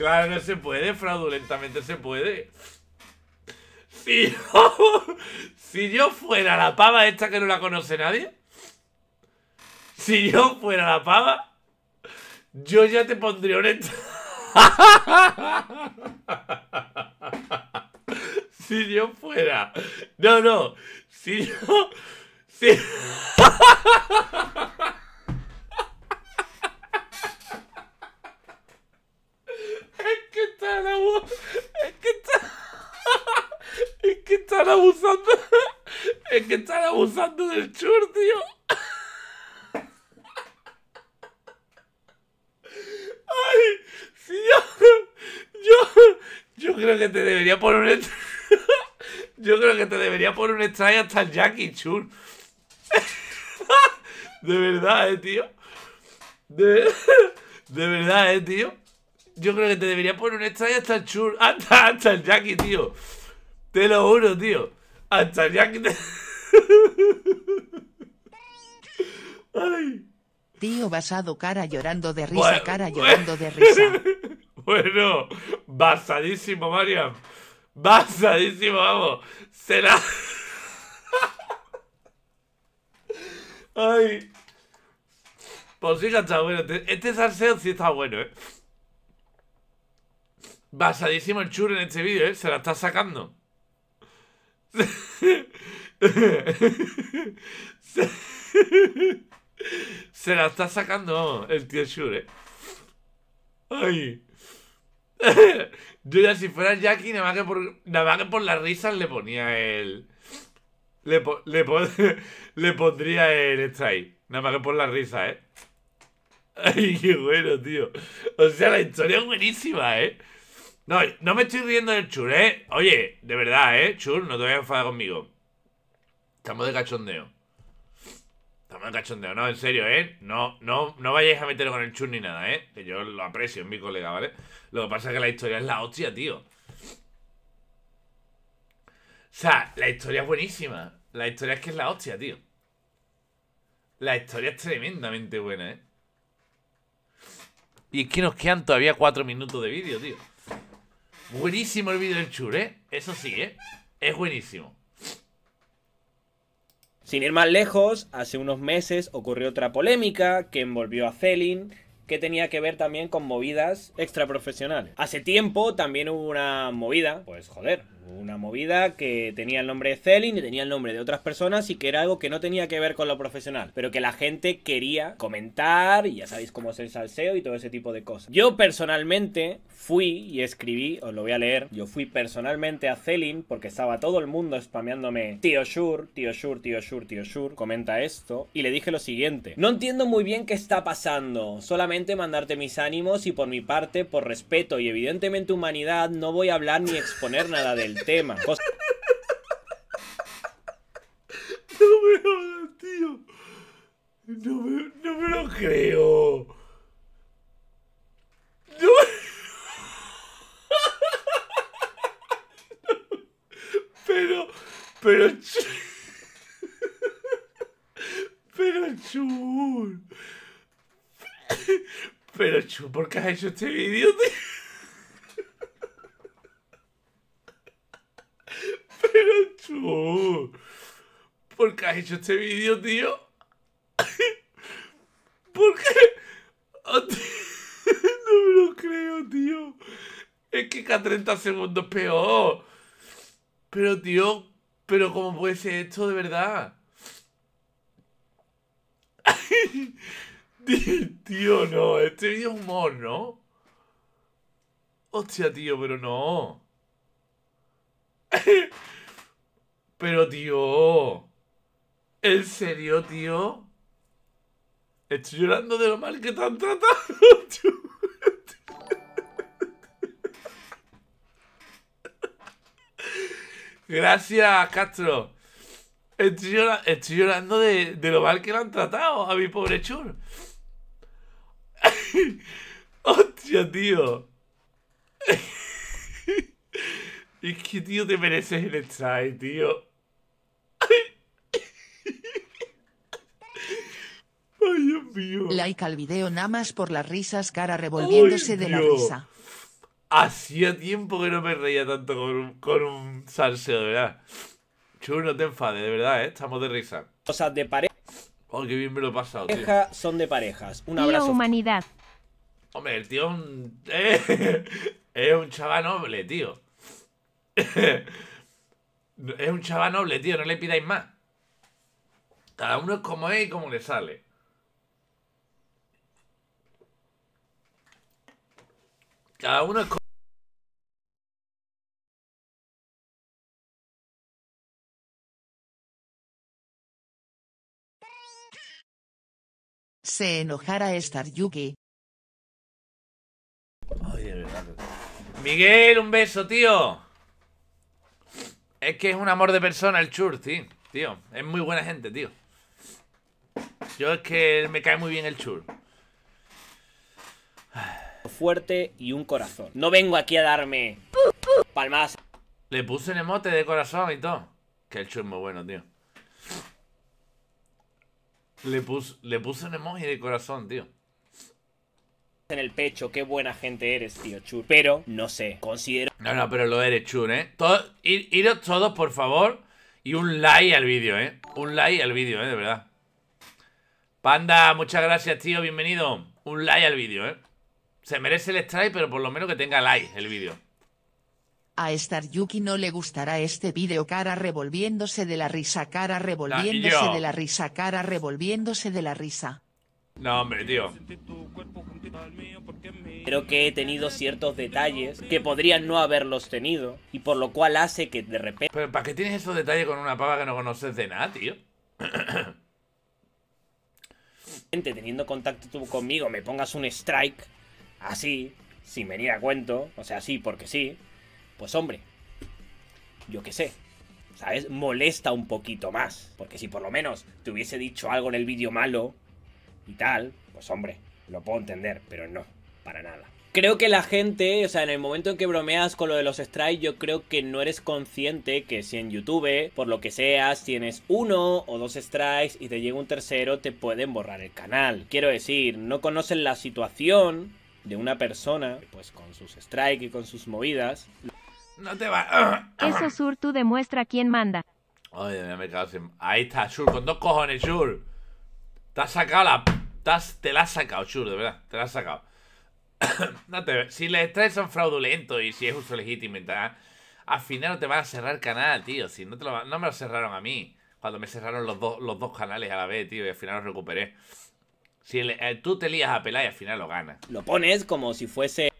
Claro, se puede, fraudulentamente se puede. Si yo, fuera la pava esta que no la conoce nadie, si yo fuera la pava, yo ya te pondría un Si yo fuera. No, no. Si yo. Si. es que Es que están abusando. Es que están abusando del chur, tío. Ay, si yo, yo. creo que te debería poner un. Yo creo que te debería poner un extraño hasta el Jackie Chur. De verdad, eh, tío. De, de verdad, eh, tío. Yo creo que te debería poner un extra hasta el chur. Hasta, hasta el Jackie, tío. Te lo juro, tío. Hasta el Jackie. Ay. Tío basado cara llorando de risa, cara llorando de risa. Bueno, basadísimo, Mariam. Basadísimo, vamos. Será... Ay. Pues sí que bueno. Este salseo sí está bueno, eh. Basadísimo el Shure en este vídeo, ¿eh? Se la está sacando. Se la está sacando el tío Shure. ¿eh? Ay. Yo ya si fuera Jackie, nada más que por, por las risas le ponía el... Le, le, le, pondría el ahí Nada más que por las risas, ¿eh? Ay, qué bueno, tío. O sea, la historia es buenísima, ¿eh? No, no me estoy riendo del chur, ¿eh? Oye, de verdad, ¿eh? Chur, no te vayas a enfadar conmigo. Estamos de cachondeo. Estamos de cachondeo, no, en serio, ¿eh? No, no, no vayáis a meteros con el chur ni nada, ¿eh? Que yo lo aprecio, es mi colega, ¿vale? Lo que pasa es que la historia es la hostia, tío. O sea, la historia es buenísima. La historia es que es la hostia, tío. La historia es tremendamente buena, ¿eh? Y es que nos quedan todavía cuatro minutos de vídeo, tío. Buenísimo el vídeo del chur, ¿eh? Eso sí, ¿eh? Es buenísimo. Sin ir más lejos, hace unos meses ocurrió otra polémica que envolvió a Celin que tenía que ver también con movidas extraprofesionales. Hace tiempo también hubo una movida, pues joder, una movida que tenía el nombre de Celine y tenía el nombre de otras personas y que era algo que no tenía que ver con lo profesional, pero que la gente quería comentar y ya sabéis cómo es el salseo y todo ese tipo de cosas. Yo personalmente fui y escribí, os lo voy a leer, yo fui personalmente a Celine porque estaba todo el mundo spameándome tío Shur, tío Shur, tío Shur, tío Shur, comenta esto y le dije lo siguiente, no entiendo muy bien qué está pasando, solamente mandarte mis ánimos y por mi parte, por respeto y evidentemente humanidad, no voy a hablar ni exponer nada de el tema. No me lo tío. No me, no me lo creo. No me... Pero, pero... Pero chul. Pero chul, ¿por qué has hecho este vídeo, qué has hecho este vídeo, tío? ¿Por qué? no me lo creo, tío. Es que cada 30 segundos peor. Pero, tío, pero ¿cómo puede ser esto de verdad? tío, no. Este vídeo es humor, ¿no? Hostia, tío, pero no. pero, tío. ¿En serio, tío? Estoy llorando de lo mal que te han tratado, Gracias, Castro. Estoy, llorando de, lo mal que lo han tratado a mi pobre chur. Hostia, tío. es que, tío, te mereces el strike, tío. Ay, Dios mío. Like al video nada más por las risas, cara revolviéndose de la risa. Hacía tiempo que no me reía tanto con un, salseo, de verdad. Chu, no te enfades, de verdad, ¿eh? Estamos de risa. O de pareja. Oh, qué bien me lo he pasado, tío. Son de parejas. Un abrazo. humanidad. Hombre, el tío es un, eh, es un chaval noble, tío. es un chaval noble, tío. No le pidáis más. Cada uno es como es y como le sale. cada uno Se enojara Star Yuki. Miguel, un beso, tío. Es que es un amor de persona el Chur, tío. tío. Es muy buena gente, tío. Yo es que me cae muy bien el Chur fuerte y un corazón. No vengo aquí a darme palmas Le puse el emote de corazón y todo. Que el es muy bueno, tío. Le, puse le puse un emoji de corazón, tío en el pecho, qué buena gente eres, tío, Chur. Pero, no sé, considero... No, no, pero lo eres, Chur, ¿eh? Todo, ir, iros todos, por favor, y un like al vídeo, ¿eh? Un like al vídeo, ¿eh? De verdad. Panda, muchas gracias, tío, bienvenido. Un like al vídeo, ¿eh? Se merece el strike, pero por lo menos que tenga like el vídeo. A Star Yuki no le gustará este vídeo cara revolviéndose de la risa, cara revolviéndose de la risa, cara revolviéndose de la risa. No, hombre, tío. Creo que he tenido ciertos detalles que podrían no haberlos tenido y por lo cual hace que de repente... Pero ¿para qué tienes esos detalles con una pava que no conoces de nada, tío? teniendo contacto tú conmigo me pongas un strike así, sin venir a cuento, o sea, sí porque sí, pues hombre, yo qué sé, ¿sabes? Molesta un poquito más. Porque si por lo menos te hubiese dicho algo en el vídeo malo y tal, pues hombre, lo puedo entender, pero no, para nada. Creo que la gente, o sea, en el momento en que bromeas con lo de los strikes, yo creo que no eres consciente que si en YouTube, por lo que seas, tienes uno o dos strikes y te llega un tercero, te pueden borrar el canal. Quiero decir, no conocen la situación de una persona, pues con sus strikes y con sus movidas. No te va. Eso, Sur, tú demuestra quién manda. Ay, me quedado sin... Ahí está, Sur, con dos cojones, Sur. Te has sacado la... Te, la has sacado, Sur, de verdad. Te la has sacado. Si los strikes son fraudulentos y si es uso legítimo, tal... al final no te van a cerrar el canal, tío. Si no, no me lo cerraron a mí. Cuando me cerraron los, dos los dos canales a la vez, tío. Y al final los recuperé. Si eh, tú te lías a pelar y al final lo ganas. Lo pones como si fuese.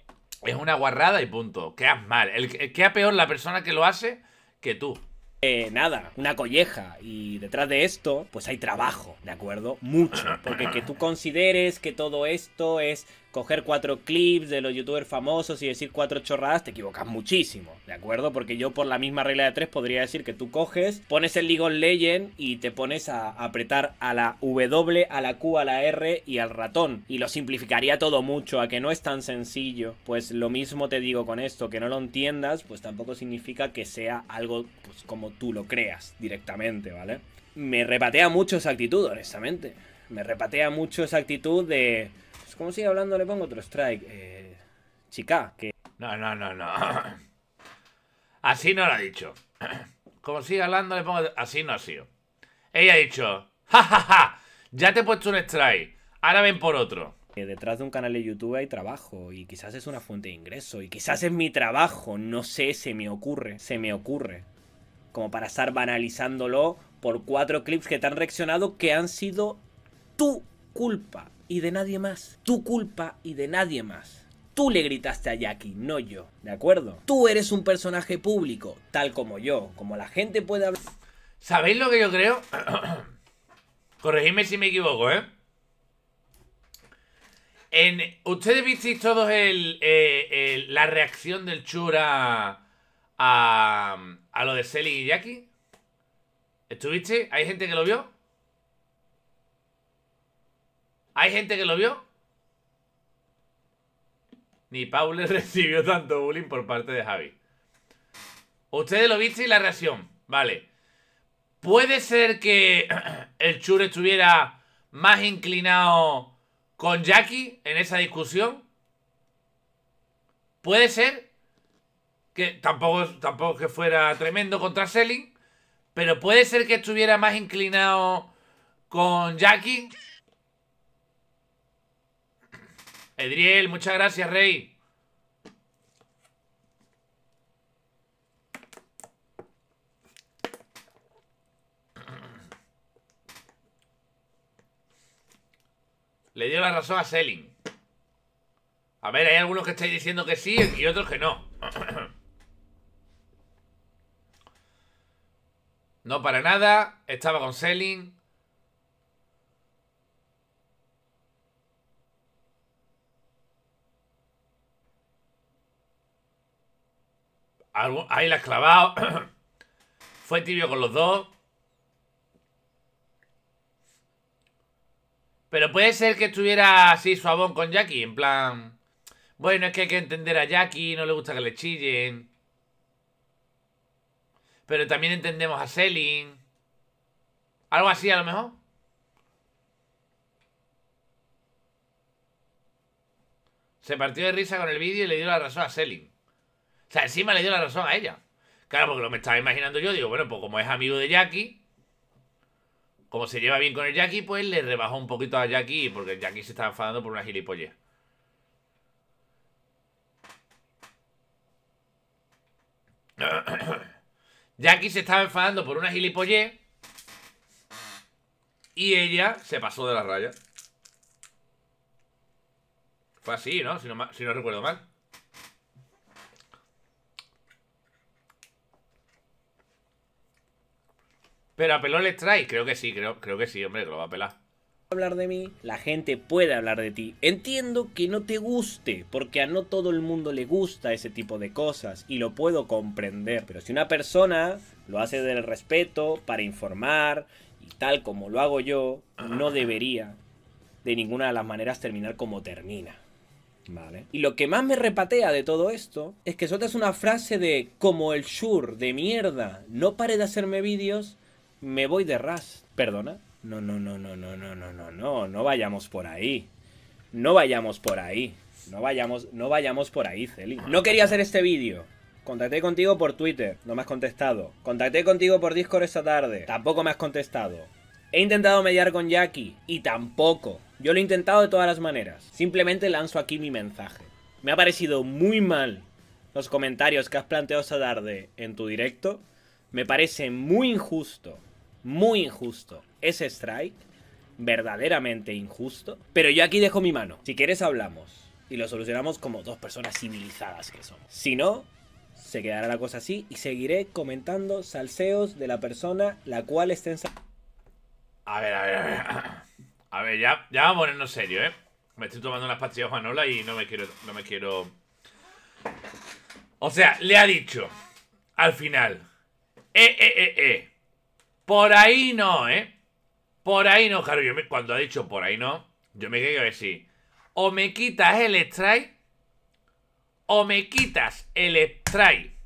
Es una guarrada y punto. Quedas mal. El, queda peor la persona que lo hace que tú. Eh, nada, una colleja. Y detrás de esto, pues hay trabajo, ¿de acuerdo? Mucho. Porque que tú consideres que todo esto es coger cuatro clips de los youtubers famosos y decir cuatro chorradas, te equivocas muchísimo, ¿de acuerdo? Porque yo por la misma regla de tres podría decir que tú coges, pones el League of y te pones a apretar a la W, a la Q, a la R y al ratón. Y lo simplificaría todo mucho, a que no es tan sencillo. Pues lo mismo te digo con esto, que no lo entiendas, pues tampoco significa que sea algo pues, como tú lo creas directamente, ¿vale? Me repatea mucho esa actitud, honestamente. Me repatea mucho esa actitud de como sigue hablando, le pongo otro strike. Eh, chica, que. No, no, no, no. Así no lo ha dicho. Como sigue hablando, le pongo. Así no ha sido. Ella ha dicho: ¡Ja, ja, ja! Ya te he puesto un strike. Ahora ven por otro. Que eh, detrás de un canal de YouTube hay trabajo y quizás es una fuente de ingreso y quizás es mi trabajo, no sé, se me ocurre, se me ocurre. Como para estar banalizándolo por cuatro clips que te han reaccionado que han sido tu culpa y de nadie más. Tu culpa y de nadie más. Tú le gritaste a Jackie, no yo, ¿de acuerdo? Tú eres un personaje público, tal como yo, como la gente puede hablar... ¿Sabéis lo que yo creo? Corregidme si me equivoco, ¿eh? En, Ustedes visteis todos el, eh, la reacción del Chura a, a lo de Selly y Jackie. ¿Estuviste? ¿Hay gente que lo vio? ¿Hay gente que lo vio? Ni Paule recibió tanto bullying por parte de Javi. Ustedes lo viste y la reacción. Vale. Puede ser que el Chur estuviera más inclinado con Jackie en esa discusión. Puede ser que tampoco, tampoco que fuera tremendo contra Selling, pero puede ser que estuviera más inclinado con Jackie Edriel, muchas gracias, Rey. Le dio la razón a Selling. A ver, hay algunos que estáis diciendo que sí y otros que no. no para nada. Estaba con Selling. ahí la has clavado. Fue tibio con los dos. Pero puede ser que estuviera así suavón con Jackie, en plan... Bueno, es que hay que entender a Jackie, no le gusta que le chillen. Pero también entendemos a Selin. Algo así a lo mejor. Se partió de risa con el vídeo y le dio la razón a Selin. O sea, encima le dio la razón a ella. Claro, porque lo me estaba imaginando yo, digo, bueno, pues como es amigo de Jackie, como se lleva bien con el Jackie, pues le rebajó un poquito a Jackie, porque Jackie se estaba enfadando por una gilipollez. Jackie se estaba enfadando por una gilipollez y ella se pasó de la raya. Fue así, no, si no recuerdo mal. Pero a Pelón le trae, creo que sí, creo, creo que sí, hombre, que lo va a pelar. Hablar de mí, la gente puede hablar de ti. Entiendo que no te guste, porque a no todo el mundo le gusta ese tipo de cosas y lo puedo comprender. Pero si una persona lo hace del respeto, para informar y tal como lo hago yo, no ah. debería de ninguna de las maneras terminar como termina. Vale. Y lo que más me repatea de todo esto es que sueltas una frase de como el sure de mierda no pare de hacerme vídeos me voy de ras. ¿Perdona? No, no, no, no, no, no, no, no, no, no vayamos por ahí. No vayamos por ahí. No vayamos, no vayamos por ahí, Celi. No quería hacer este vídeo. Contacté contigo por Twitter, no me has contestado. Contacté contigo por Discord esta tarde, tampoco me has contestado. He intentado mediar con Jackie y tampoco. Yo lo he intentado de todas las maneras. Simplemente lanzo aquí mi mensaje. Me ha parecido muy mal los comentarios que has planteado esta tarde en tu directo. Me parece muy injusto muy injusto. Ese strike, verdaderamente injusto. Pero yo aquí dejo mi mano. Si quieres hablamos y lo solucionamos como dos personas civilizadas que somos. Si no, se quedará la cosa así y seguiré comentando salseos de la persona la cual está en... A ver, a ver, a ver. A ver, ya, ya vamos a ponernos serio, ¿eh? Me estoy tomando unas pastillas Juanola y no me quiero... No me quiero... O sea, le ha dicho al final... Eh, eh, eh, eh. Por ahí no, ¿eh? Por ahí no, claro. Yo me, cuando ha dicho por ahí no, yo me quedo sí o me quitas el strike, o me quitas el strike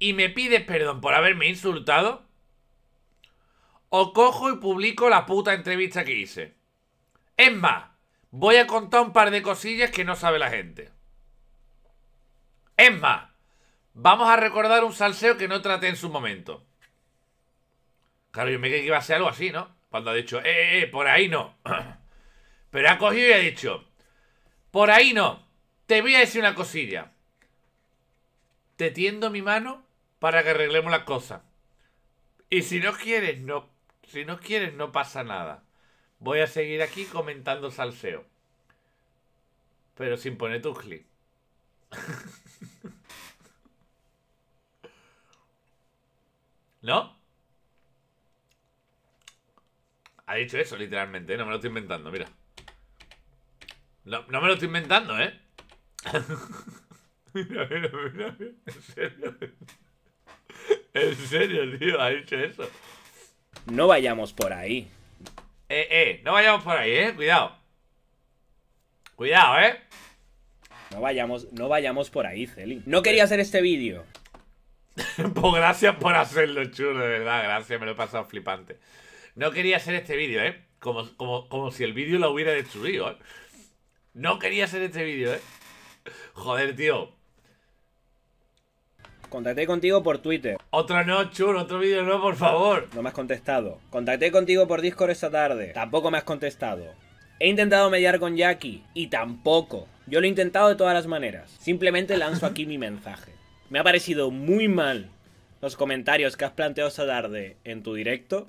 y me pides perdón por haberme insultado, o cojo y publico la puta entrevista que hice. Es más, voy a contar un par de cosillas que no sabe la gente. Es más, vamos a recordar un salseo que no traté en su momento. Claro, yo me creí que iba a ser algo así, ¿no? Cuando ha dicho, eh, eh, eh por ahí no. Pero ha cogido y ha dicho, por ahí no. Te voy a decir una cosilla. Te tiendo mi mano para que arreglemos las cosas. Y si no quieres, no. Si no quieres, no pasa nada. Voy a seguir aquí comentando salseo. Pero sin poner tu clic. ¿No? Ha dicho eso, literalmente, ¿eh? no me lo estoy inventando, mira. No, me lo estoy inventando, ¿eh? mira, mira, mira, En serio. En serio, tío, ha dicho eso. No vayamos por ahí. Eh, eh, no vayamos por ahí, ¿eh? Cuidado. Cuidado, ¿eh? No vayamos, no vayamos por ahí, Celi. No quería hacer este vídeo. pues gracias por hacerlo, chulo, de verdad. Gracias, me lo he pasado flipante. No quería hacer este vídeo, ¿eh? Como, como, si el vídeo lo hubiera destruido, ¿eh? No quería hacer este vídeo, ¿eh? Joder, tío. Contacté contigo por Twitter. Otra no, otro vídeo no, por favor. No me has contestado. Contacté contigo por Discord esta tarde. Tampoco me has contestado. He intentado mediar con Jackie y tampoco. Yo lo he intentado de todas las maneras. Simplemente lanzo aquí mi mensaje. Me ha parecido muy mal los comentarios que has planteado esta tarde en tu directo.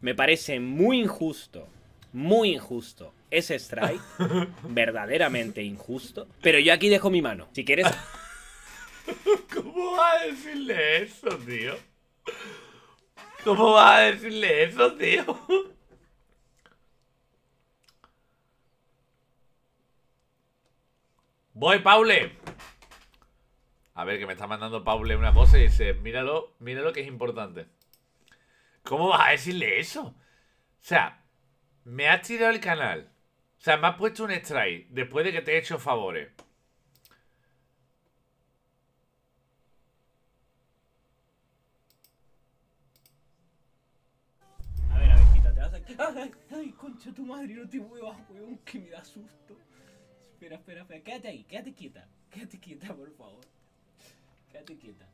Me parece muy injusto, muy injusto. Ese strike, verdaderamente injusto. Pero yo aquí dejo mi mano. Si quieres. ¿Cómo vas a decirle eso, tío? ¿Cómo vas a decirle eso, tío? Voy, Paule. A ver, que me está mandando Paule una cosa y dice, míralo, míralo que es importante. ¿Cómo vas a decirle eso? O sea, me has tirado el canal. O sea, me has puesto un strike después de que te he hecho favores. A ver, abejita, te vas a... ¡Ay, ay concha tu madre! No te muevas, weón, que me da susto. Espera, espera, espera. Quédate ahí, quédate quieta. Quédate quieta, por favor. Quédate quieta.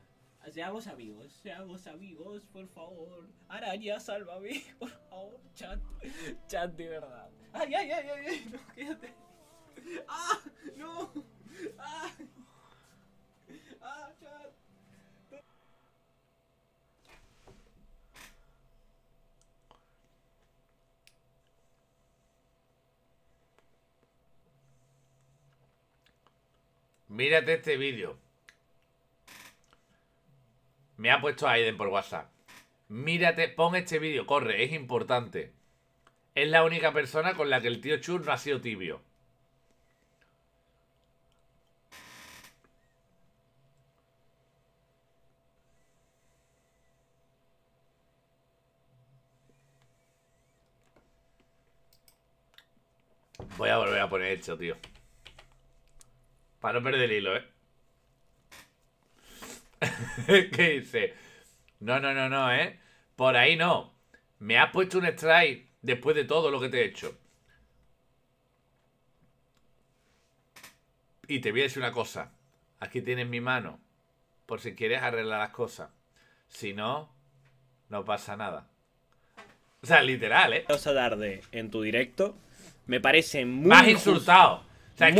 Seamos amigos, seamos amigos, por favor. Araña, sálvame, por favor. Chat, chat de verdad. Ay, ay, ay, ay, ay. no, quédate. ¡Ah! ¡No! ¡Ah! ¡Ah, chat! Mírate este vídeo. Me ha puesto Aiden por WhatsApp. Mírate, pon este vídeo, corre, es importante. Es la única persona con la que el tío Chur no ha sido tibio. Voy a volver a poner esto, tío. Para no perder el hilo, ¿eh? que dice, no, no, no, no, ¿eh? Por ahí no. Me has puesto un strike después de todo lo que te he hecho. Y te voy a decir una cosa. Aquí tienes mi mano. Por si quieres arreglar las cosas. Si no, no pasa nada. O sea, literal, ¿eh? tarde en tu directo me parece muy. Más insultado. O sea,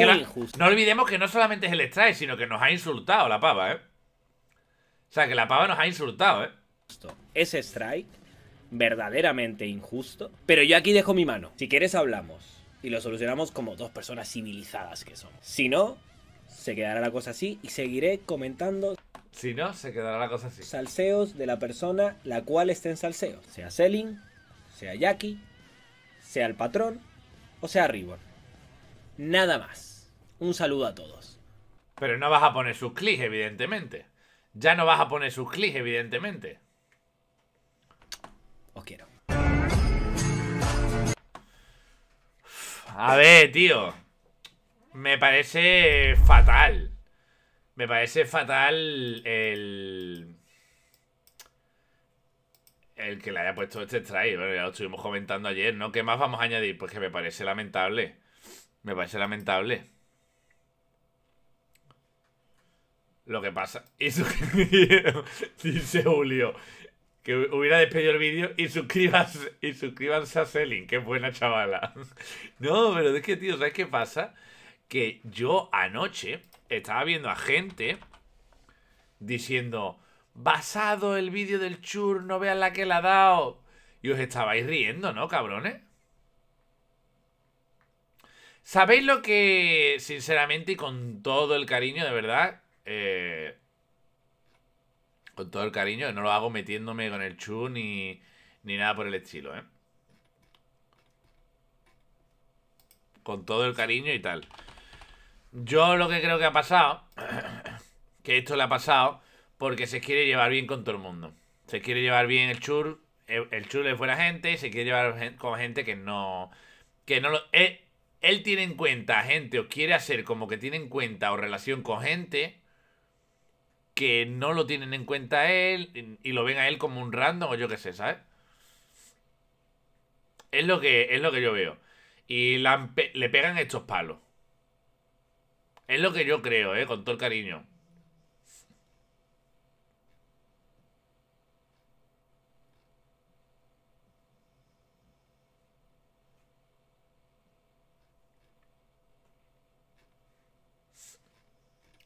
No olvidemos que no solamente es el strike, sino que nos ha insultado la pava, ¿eh? O sea, que la pava nos ha insultado, ¿eh? Ese strike, verdaderamente injusto. Pero yo aquí dejo mi mano. Si quieres hablamos y lo solucionamos como dos personas civilizadas que somos. Si no, se quedará la cosa así y seguiré comentando. Si no, se quedará la cosa así. Salseos de la persona la cual esté en salseo. Sea Selin, sea Jackie, sea el patrón o sea Ribbon. Nada más. Un saludo a todos. Pero no vas a poner sus clics, evidentemente. Ya no vas a poner sus clics, evidentemente. Os quiero. A ver, tío. Me parece fatal. Me parece fatal el... El que le haya puesto este strike. ya lo estuvimos comentando ayer, ¿no? ¿Qué más vamos a añadir? Pues que me parece lamentable. Me parece lamentable. Lo que pasa dice Julio que hubiera despedido el vídeo y suscríbanse, y a Selin, que buena chavala. No, pero es que, tío, ¿sabes qué pasa? Que yo anoche estaba viendo a gente diciendo, basado el vídeo del chur, no vean la que le ha dado. Y os estabais riendo, ¿no, cabrones? ¿Sabéis lo que, sinceramente y con todo el cariño, de verdad, eh, con todo el cariño, no lo hago metiéndome con el chu ni, nada por el estilo, ¿eh? Con todo el cariño y tal. Yo lo que creo que ha pasado, que esto le ha pasado, porque se quiere llevar bien con todo el mundo. Se quiere llevar bien el chur, eh, el, el chur fue buena gente y se quiere llevar con gente que no... Que no lo... Eh, él, tiene en cuenta gente o quiere hacer como que tiene en cuenta o relación con gente que no lo tienen en cuenta a él y lo ven a él como un random o yo qué sé, ¿sabes? Es lo que, es lo que yo veo. Y le pegan estos palos. Es lo que yo creo, ¿eh? Con todo el cariño.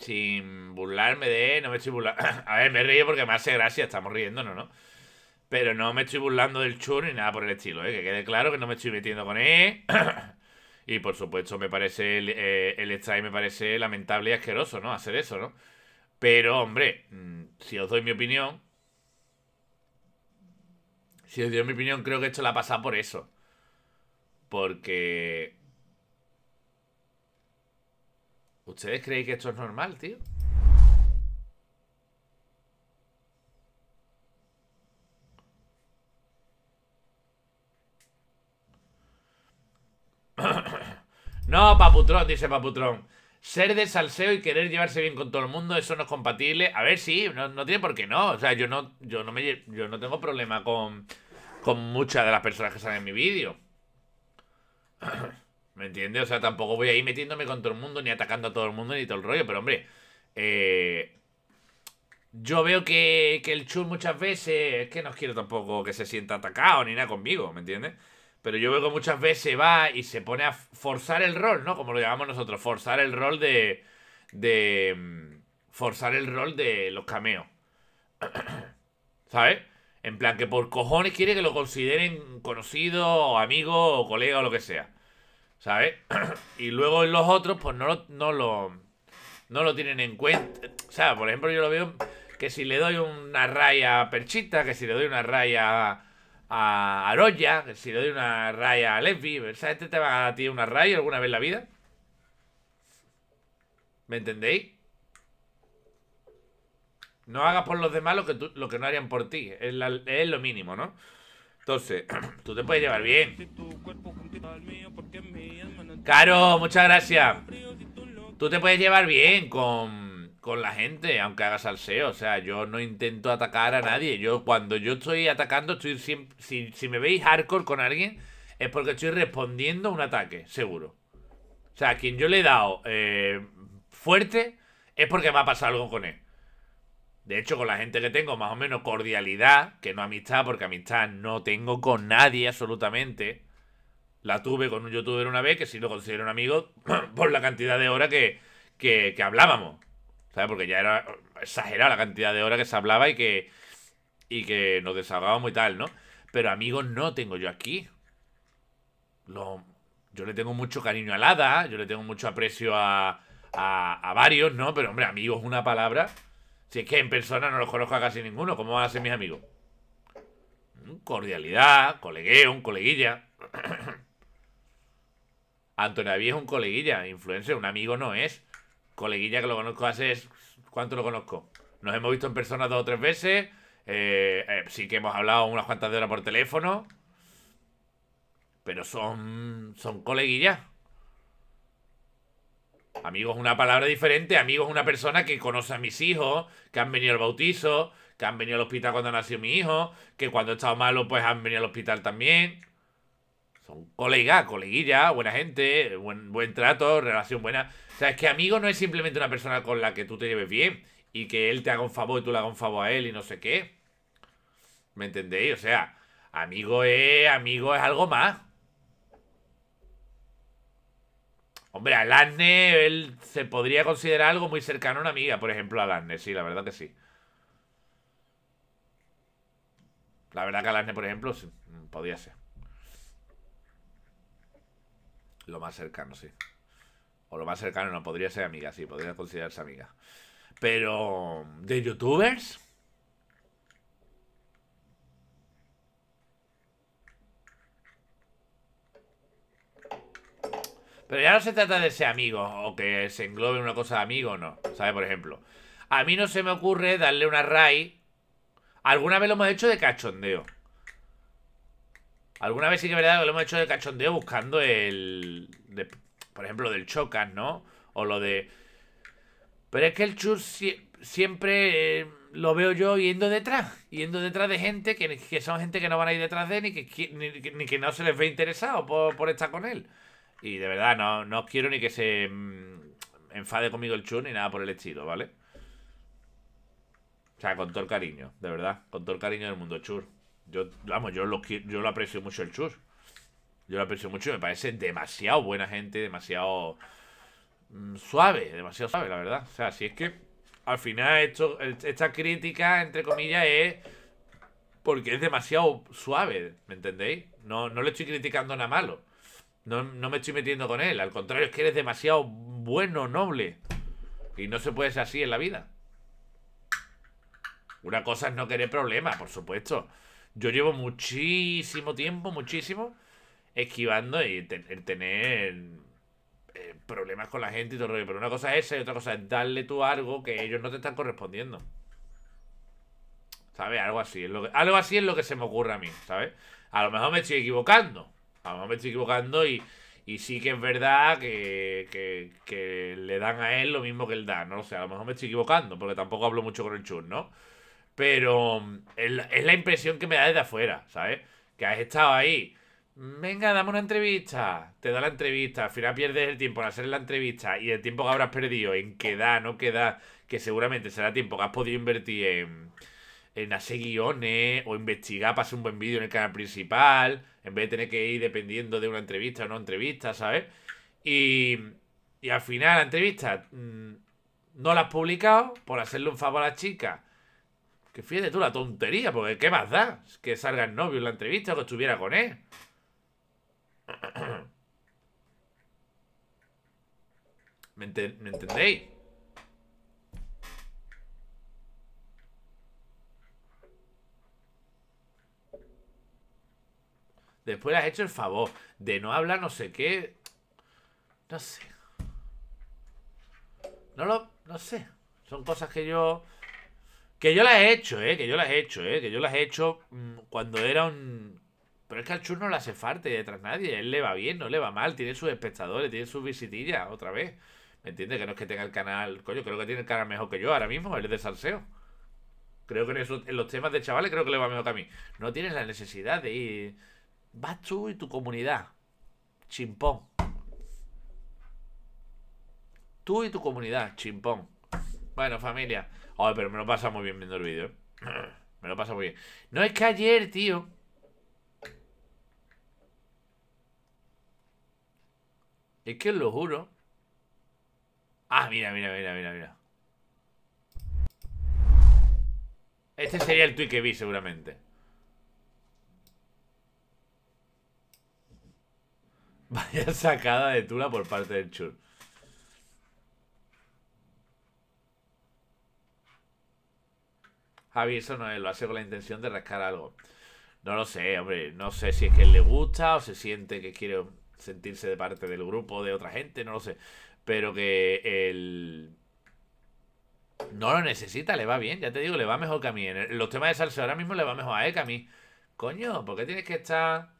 sin burlarme de... No me estoy burlando... A ver, me río porque me hace gracia, estamos riéndonos, ¿no? Pero no me estoy burlando del churro ni nada por el estilo, ¿eh? Que quede claro que no me estoy metiendo con él. y por supuesto me parece... El, style eh, el me parece lamentable y asqueroso, ¿no? Hacer eso, ¿no? Pero, hombre, mm, si os doy mi opinión... Si os doy mi opinión, creo que esto la ha pasado por eso. Porque ¿Ustedes creen que esto es normal, tío? No, Paputrón, dice Paputrón. Ser de salseo y querer llevarse bien con todo el mundo, eso no es compatible. A ver, sí, no, tiene por qué no. O sea, yo no, yo no, me, yo no tengo problema con, con muchas de las personas que salen en mi vídeo. ¿Me entiendes? O sea, tampoco voy a ir metiéndome con todo el mundo, ni atacando a todo el mundo, ni todo el rollo. Pero, hombre, eh, yo veo que, que el Chur muchas veces, es que no quiero tampoco que se sienta atacado ni nada conmigo, ¿me entiendes? Pero yo veo que muchas veces va y se pone a forzar el rol, ¿no? Como lo llamamos nosotros, forzar el rol de... de mm, forzar el rol de los cameos. ¿Sabes? En plan que por cojones quiere que lo consideren conocido, o amigo, o colega o lo que sea. ¿sabes? y luego en los otros, pues no lo, no lo, no lo tienen en cuenta. O sea, por ejemplo, yo lo veo que si le doy una raya a Perchita, que si le doy una raya a Aroya, que si le doy una raya a Lesbi, ¿sabes? este te va a ti una raya alguna vez en la vida. ¿Me entendéis? No hagas por los demás lo que, tú, lo que no harían por ti. Es, es lo mínimo, ¿no? Entonces, tú te puedes llevar bien. Caro, muchas gracias. Tú te puedes llevar bien con, la gente, aunque hagas salseo. O sea, yo no intento atacar a nadie. Yo cuando yo estoy atacando, estoy si, me veis hardcore con alguien, es porque estoy respondiendo a un ataque, seguro. O sea, a quien yo le he dado eh, fuerte es porque me ha pasado algo con él. De hecho, con la gente que tengo, más o menos cordialidad, que no amistad, porque amistad no tengo con nadie absolutamente. La tuve con un youtuber una vez, que sí lo considero un amigo, por la cantidad de horas que, que, hablábamos. ¿Sabes? Porque ya era exagerada la cantidad de horas que se hablaba y que, y que nos desahogábamos y tal, ¿no? Pero amigos no tengo yo aquí. Lo, yo le tengo mucho cariño a Lada, yo le tengo mucho aprecio a, a, varios, ¿no? Pero hombre, amigos es una palabra. Si es que en persona no los conozco a casi ninguno, ¿cómo van a ser mis amigos? Mm, cordialidad, colegueo, un coleguilla. Antonio David es un coleguilla, influencer, un amigo no es. Coleguilla que lo conozco hace. ¿Cuánto lo conozco? Nos hemos visto en persona dos o tres veces. Eh, eh, sí que hemos hablado unas cuantas horas por teléfono. Pero son. son coleguillas. Amigo es una palabra diferente. Amigo es una persona que conoce a mis hijos, que han venido al bautizo, que han venido al hospital cuando nació mi hijo, que cuando he estado malo, pues han venido al hospital también son colegas, coleguillas, buena gente, buen, buen trato, relación buena. O sea, es que amigo no es simplemente una persona con la que tú te lleves bien y que él te haga un favor y tú le hagas un favor a él y no sé qué. ¿Me entendéis? O sea, amigo es, amigo es algo más. Hombre, a él se podría considerar algo muy cercano a una amiga, por ejemplo, a sí, la verdad que sí. La verdad que a por ejemplo, sí, podría ser. Lo más cercano, sí. O lo más cercano, no, podría ser amiga, sí, podría considerarse amiga. Pero, ¿de youtubers? Pero ya no se trata de ser amigo o que se englobe una cosa de amigo o no. ¿Sabes? Por ejemplo, a mí no se me ocurre darle una RAI. Alguna vez lo hemos hecho de cachondeo. Alguna vez sí que es verdad que lo hemos hecho de cachondeo buscando el... por ejemplo, del Chocas, ¿no? O lo de... Pero es que el chur siempre eh, lo veo yo yendo detrás. Yendo detrás de gente que, son gente que no van a ir detrás de él ni que, ni, que no se les ve interesado por, estar con él. Y de verdad, no, no quiero ni que se mm, enfade conmigo el chur ni nada por el estilo, ¿vale? O sea, con todo el cariño, de verdad. Con todo el cariño del mundo, Chur. Yo, vamos, yo lo, yo lo aprecio mucho el Chus. Yo lo aprecio mucho, me parece demasiado buena gente, demasiado mm, suave, demasiado suave, la verdad. O sea, si es que al final esto, esta crítica, entre comillas, es porque es demasiado suave, ¿me entendéis? No, no le estoy criticando nada malo. No, no me estoy metiendo con él. Al contrario, es que eres demasiado bueno, noble. Y no se puede ser así en la vida. Una cosa es no querer problemas, por supuesto. Yo llevo muchísimo tiempo, muchísimo, esquivando y tener eh, problemas con la gente y todo el rollo. Pero una cosa es esa y otra cosa es darle tú algo que ellos no te están correspondiendo. ¿Sabes? Algo así. Es lo que, algo así es lo que se me ocurre a mí, ¿sabes? A lo mejor me estoy equivocando. A lo mejor me estoy equivocando y, y sí que es verdad que, le dan a él lo mismo que él da. No o sé, sea, a lo mejor me estoy equivocando porque tampoco hablo mucho con el chur, ¿no? Pero mm, es la impresión que me da desde afuera, ¿sabes? Que has estado ahí. Venga, dame una entrevista. Te da la entrevista. Al final pierdes el tiempo en hacer la entrevista y el tiempo que habrás perdido en qué da, no queda. Que seguramente será tiempo que has podido invertir en, en hacer guiones o investigar para hacer un buen vídeo en el canal principal. En vez de tener que ir dependiendo de una entrevista o no entrevista, ¿sabes? Y, y al final la entrevista mm, no la has publicado por hacerle un favor a la chica que fíjate tú la tontería, porque ¿qué más da? Que salga el novio en la entrevista o que estuviera con él. ¿Me, entendéis? Después le has hecho el favor de no hablar no sé qué. No sé. No lo. No sé. Son cosas que yo. Que yo las he hecho, ¿eh? Que yo las he hecho, ¿eh? Que yo las he hecho mm, cuando era un... Pero es que al Chur no le hace falta y detrás nadie. Él le va bien, no le va mal. Tiene sus espectadores, tiene sus visitillas, otra vez. ¿Me entiendes? Que no es que tenga el canal... Coño, creo que tiene el canal mejor que yo ahora mismo. Él es de salseo. Creo que en, en los temas de chavales creo que le va mejor que a mí. No tienes la necesidad de ir... Vas tú y tu comunidad. Chimpón. Tú y tu comunidad, chimpón. Bueno, familia. Ay, pero me lo pasa muy bien viendo el vídeo. Me lo pasa muy bien. No es que ayer, tío. Es que os lo juro. Ah, mira, mira, mira, mira, mira. Este sería el tweet que vi, seguramente. Vaya sacada de Tula por parte del Chur. Javi eso no lo hace con la intención de rascar algo. No lo sé, hombre, no sé si es que le gusta o se siente que quiere sentirse de parte del grupo de otra gente, no lo sé. Pero que él no lo necesita, le va bien, ya te digo, le va mejor que a mí. En los temas de salsa ahora mismo le va mejor a él que a mí. Coño, ¿por qué tienes que estar...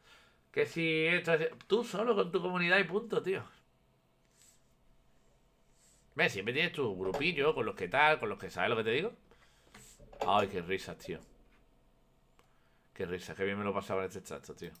Que si esto Tú solo con tu comunidad y punto, tío. Siempre tienes tu grupillo con los que tal, con los que sabes lo que te digo. Ay, qué risa, tío. Qué risa! qué bien me lo pasaba este chat tío.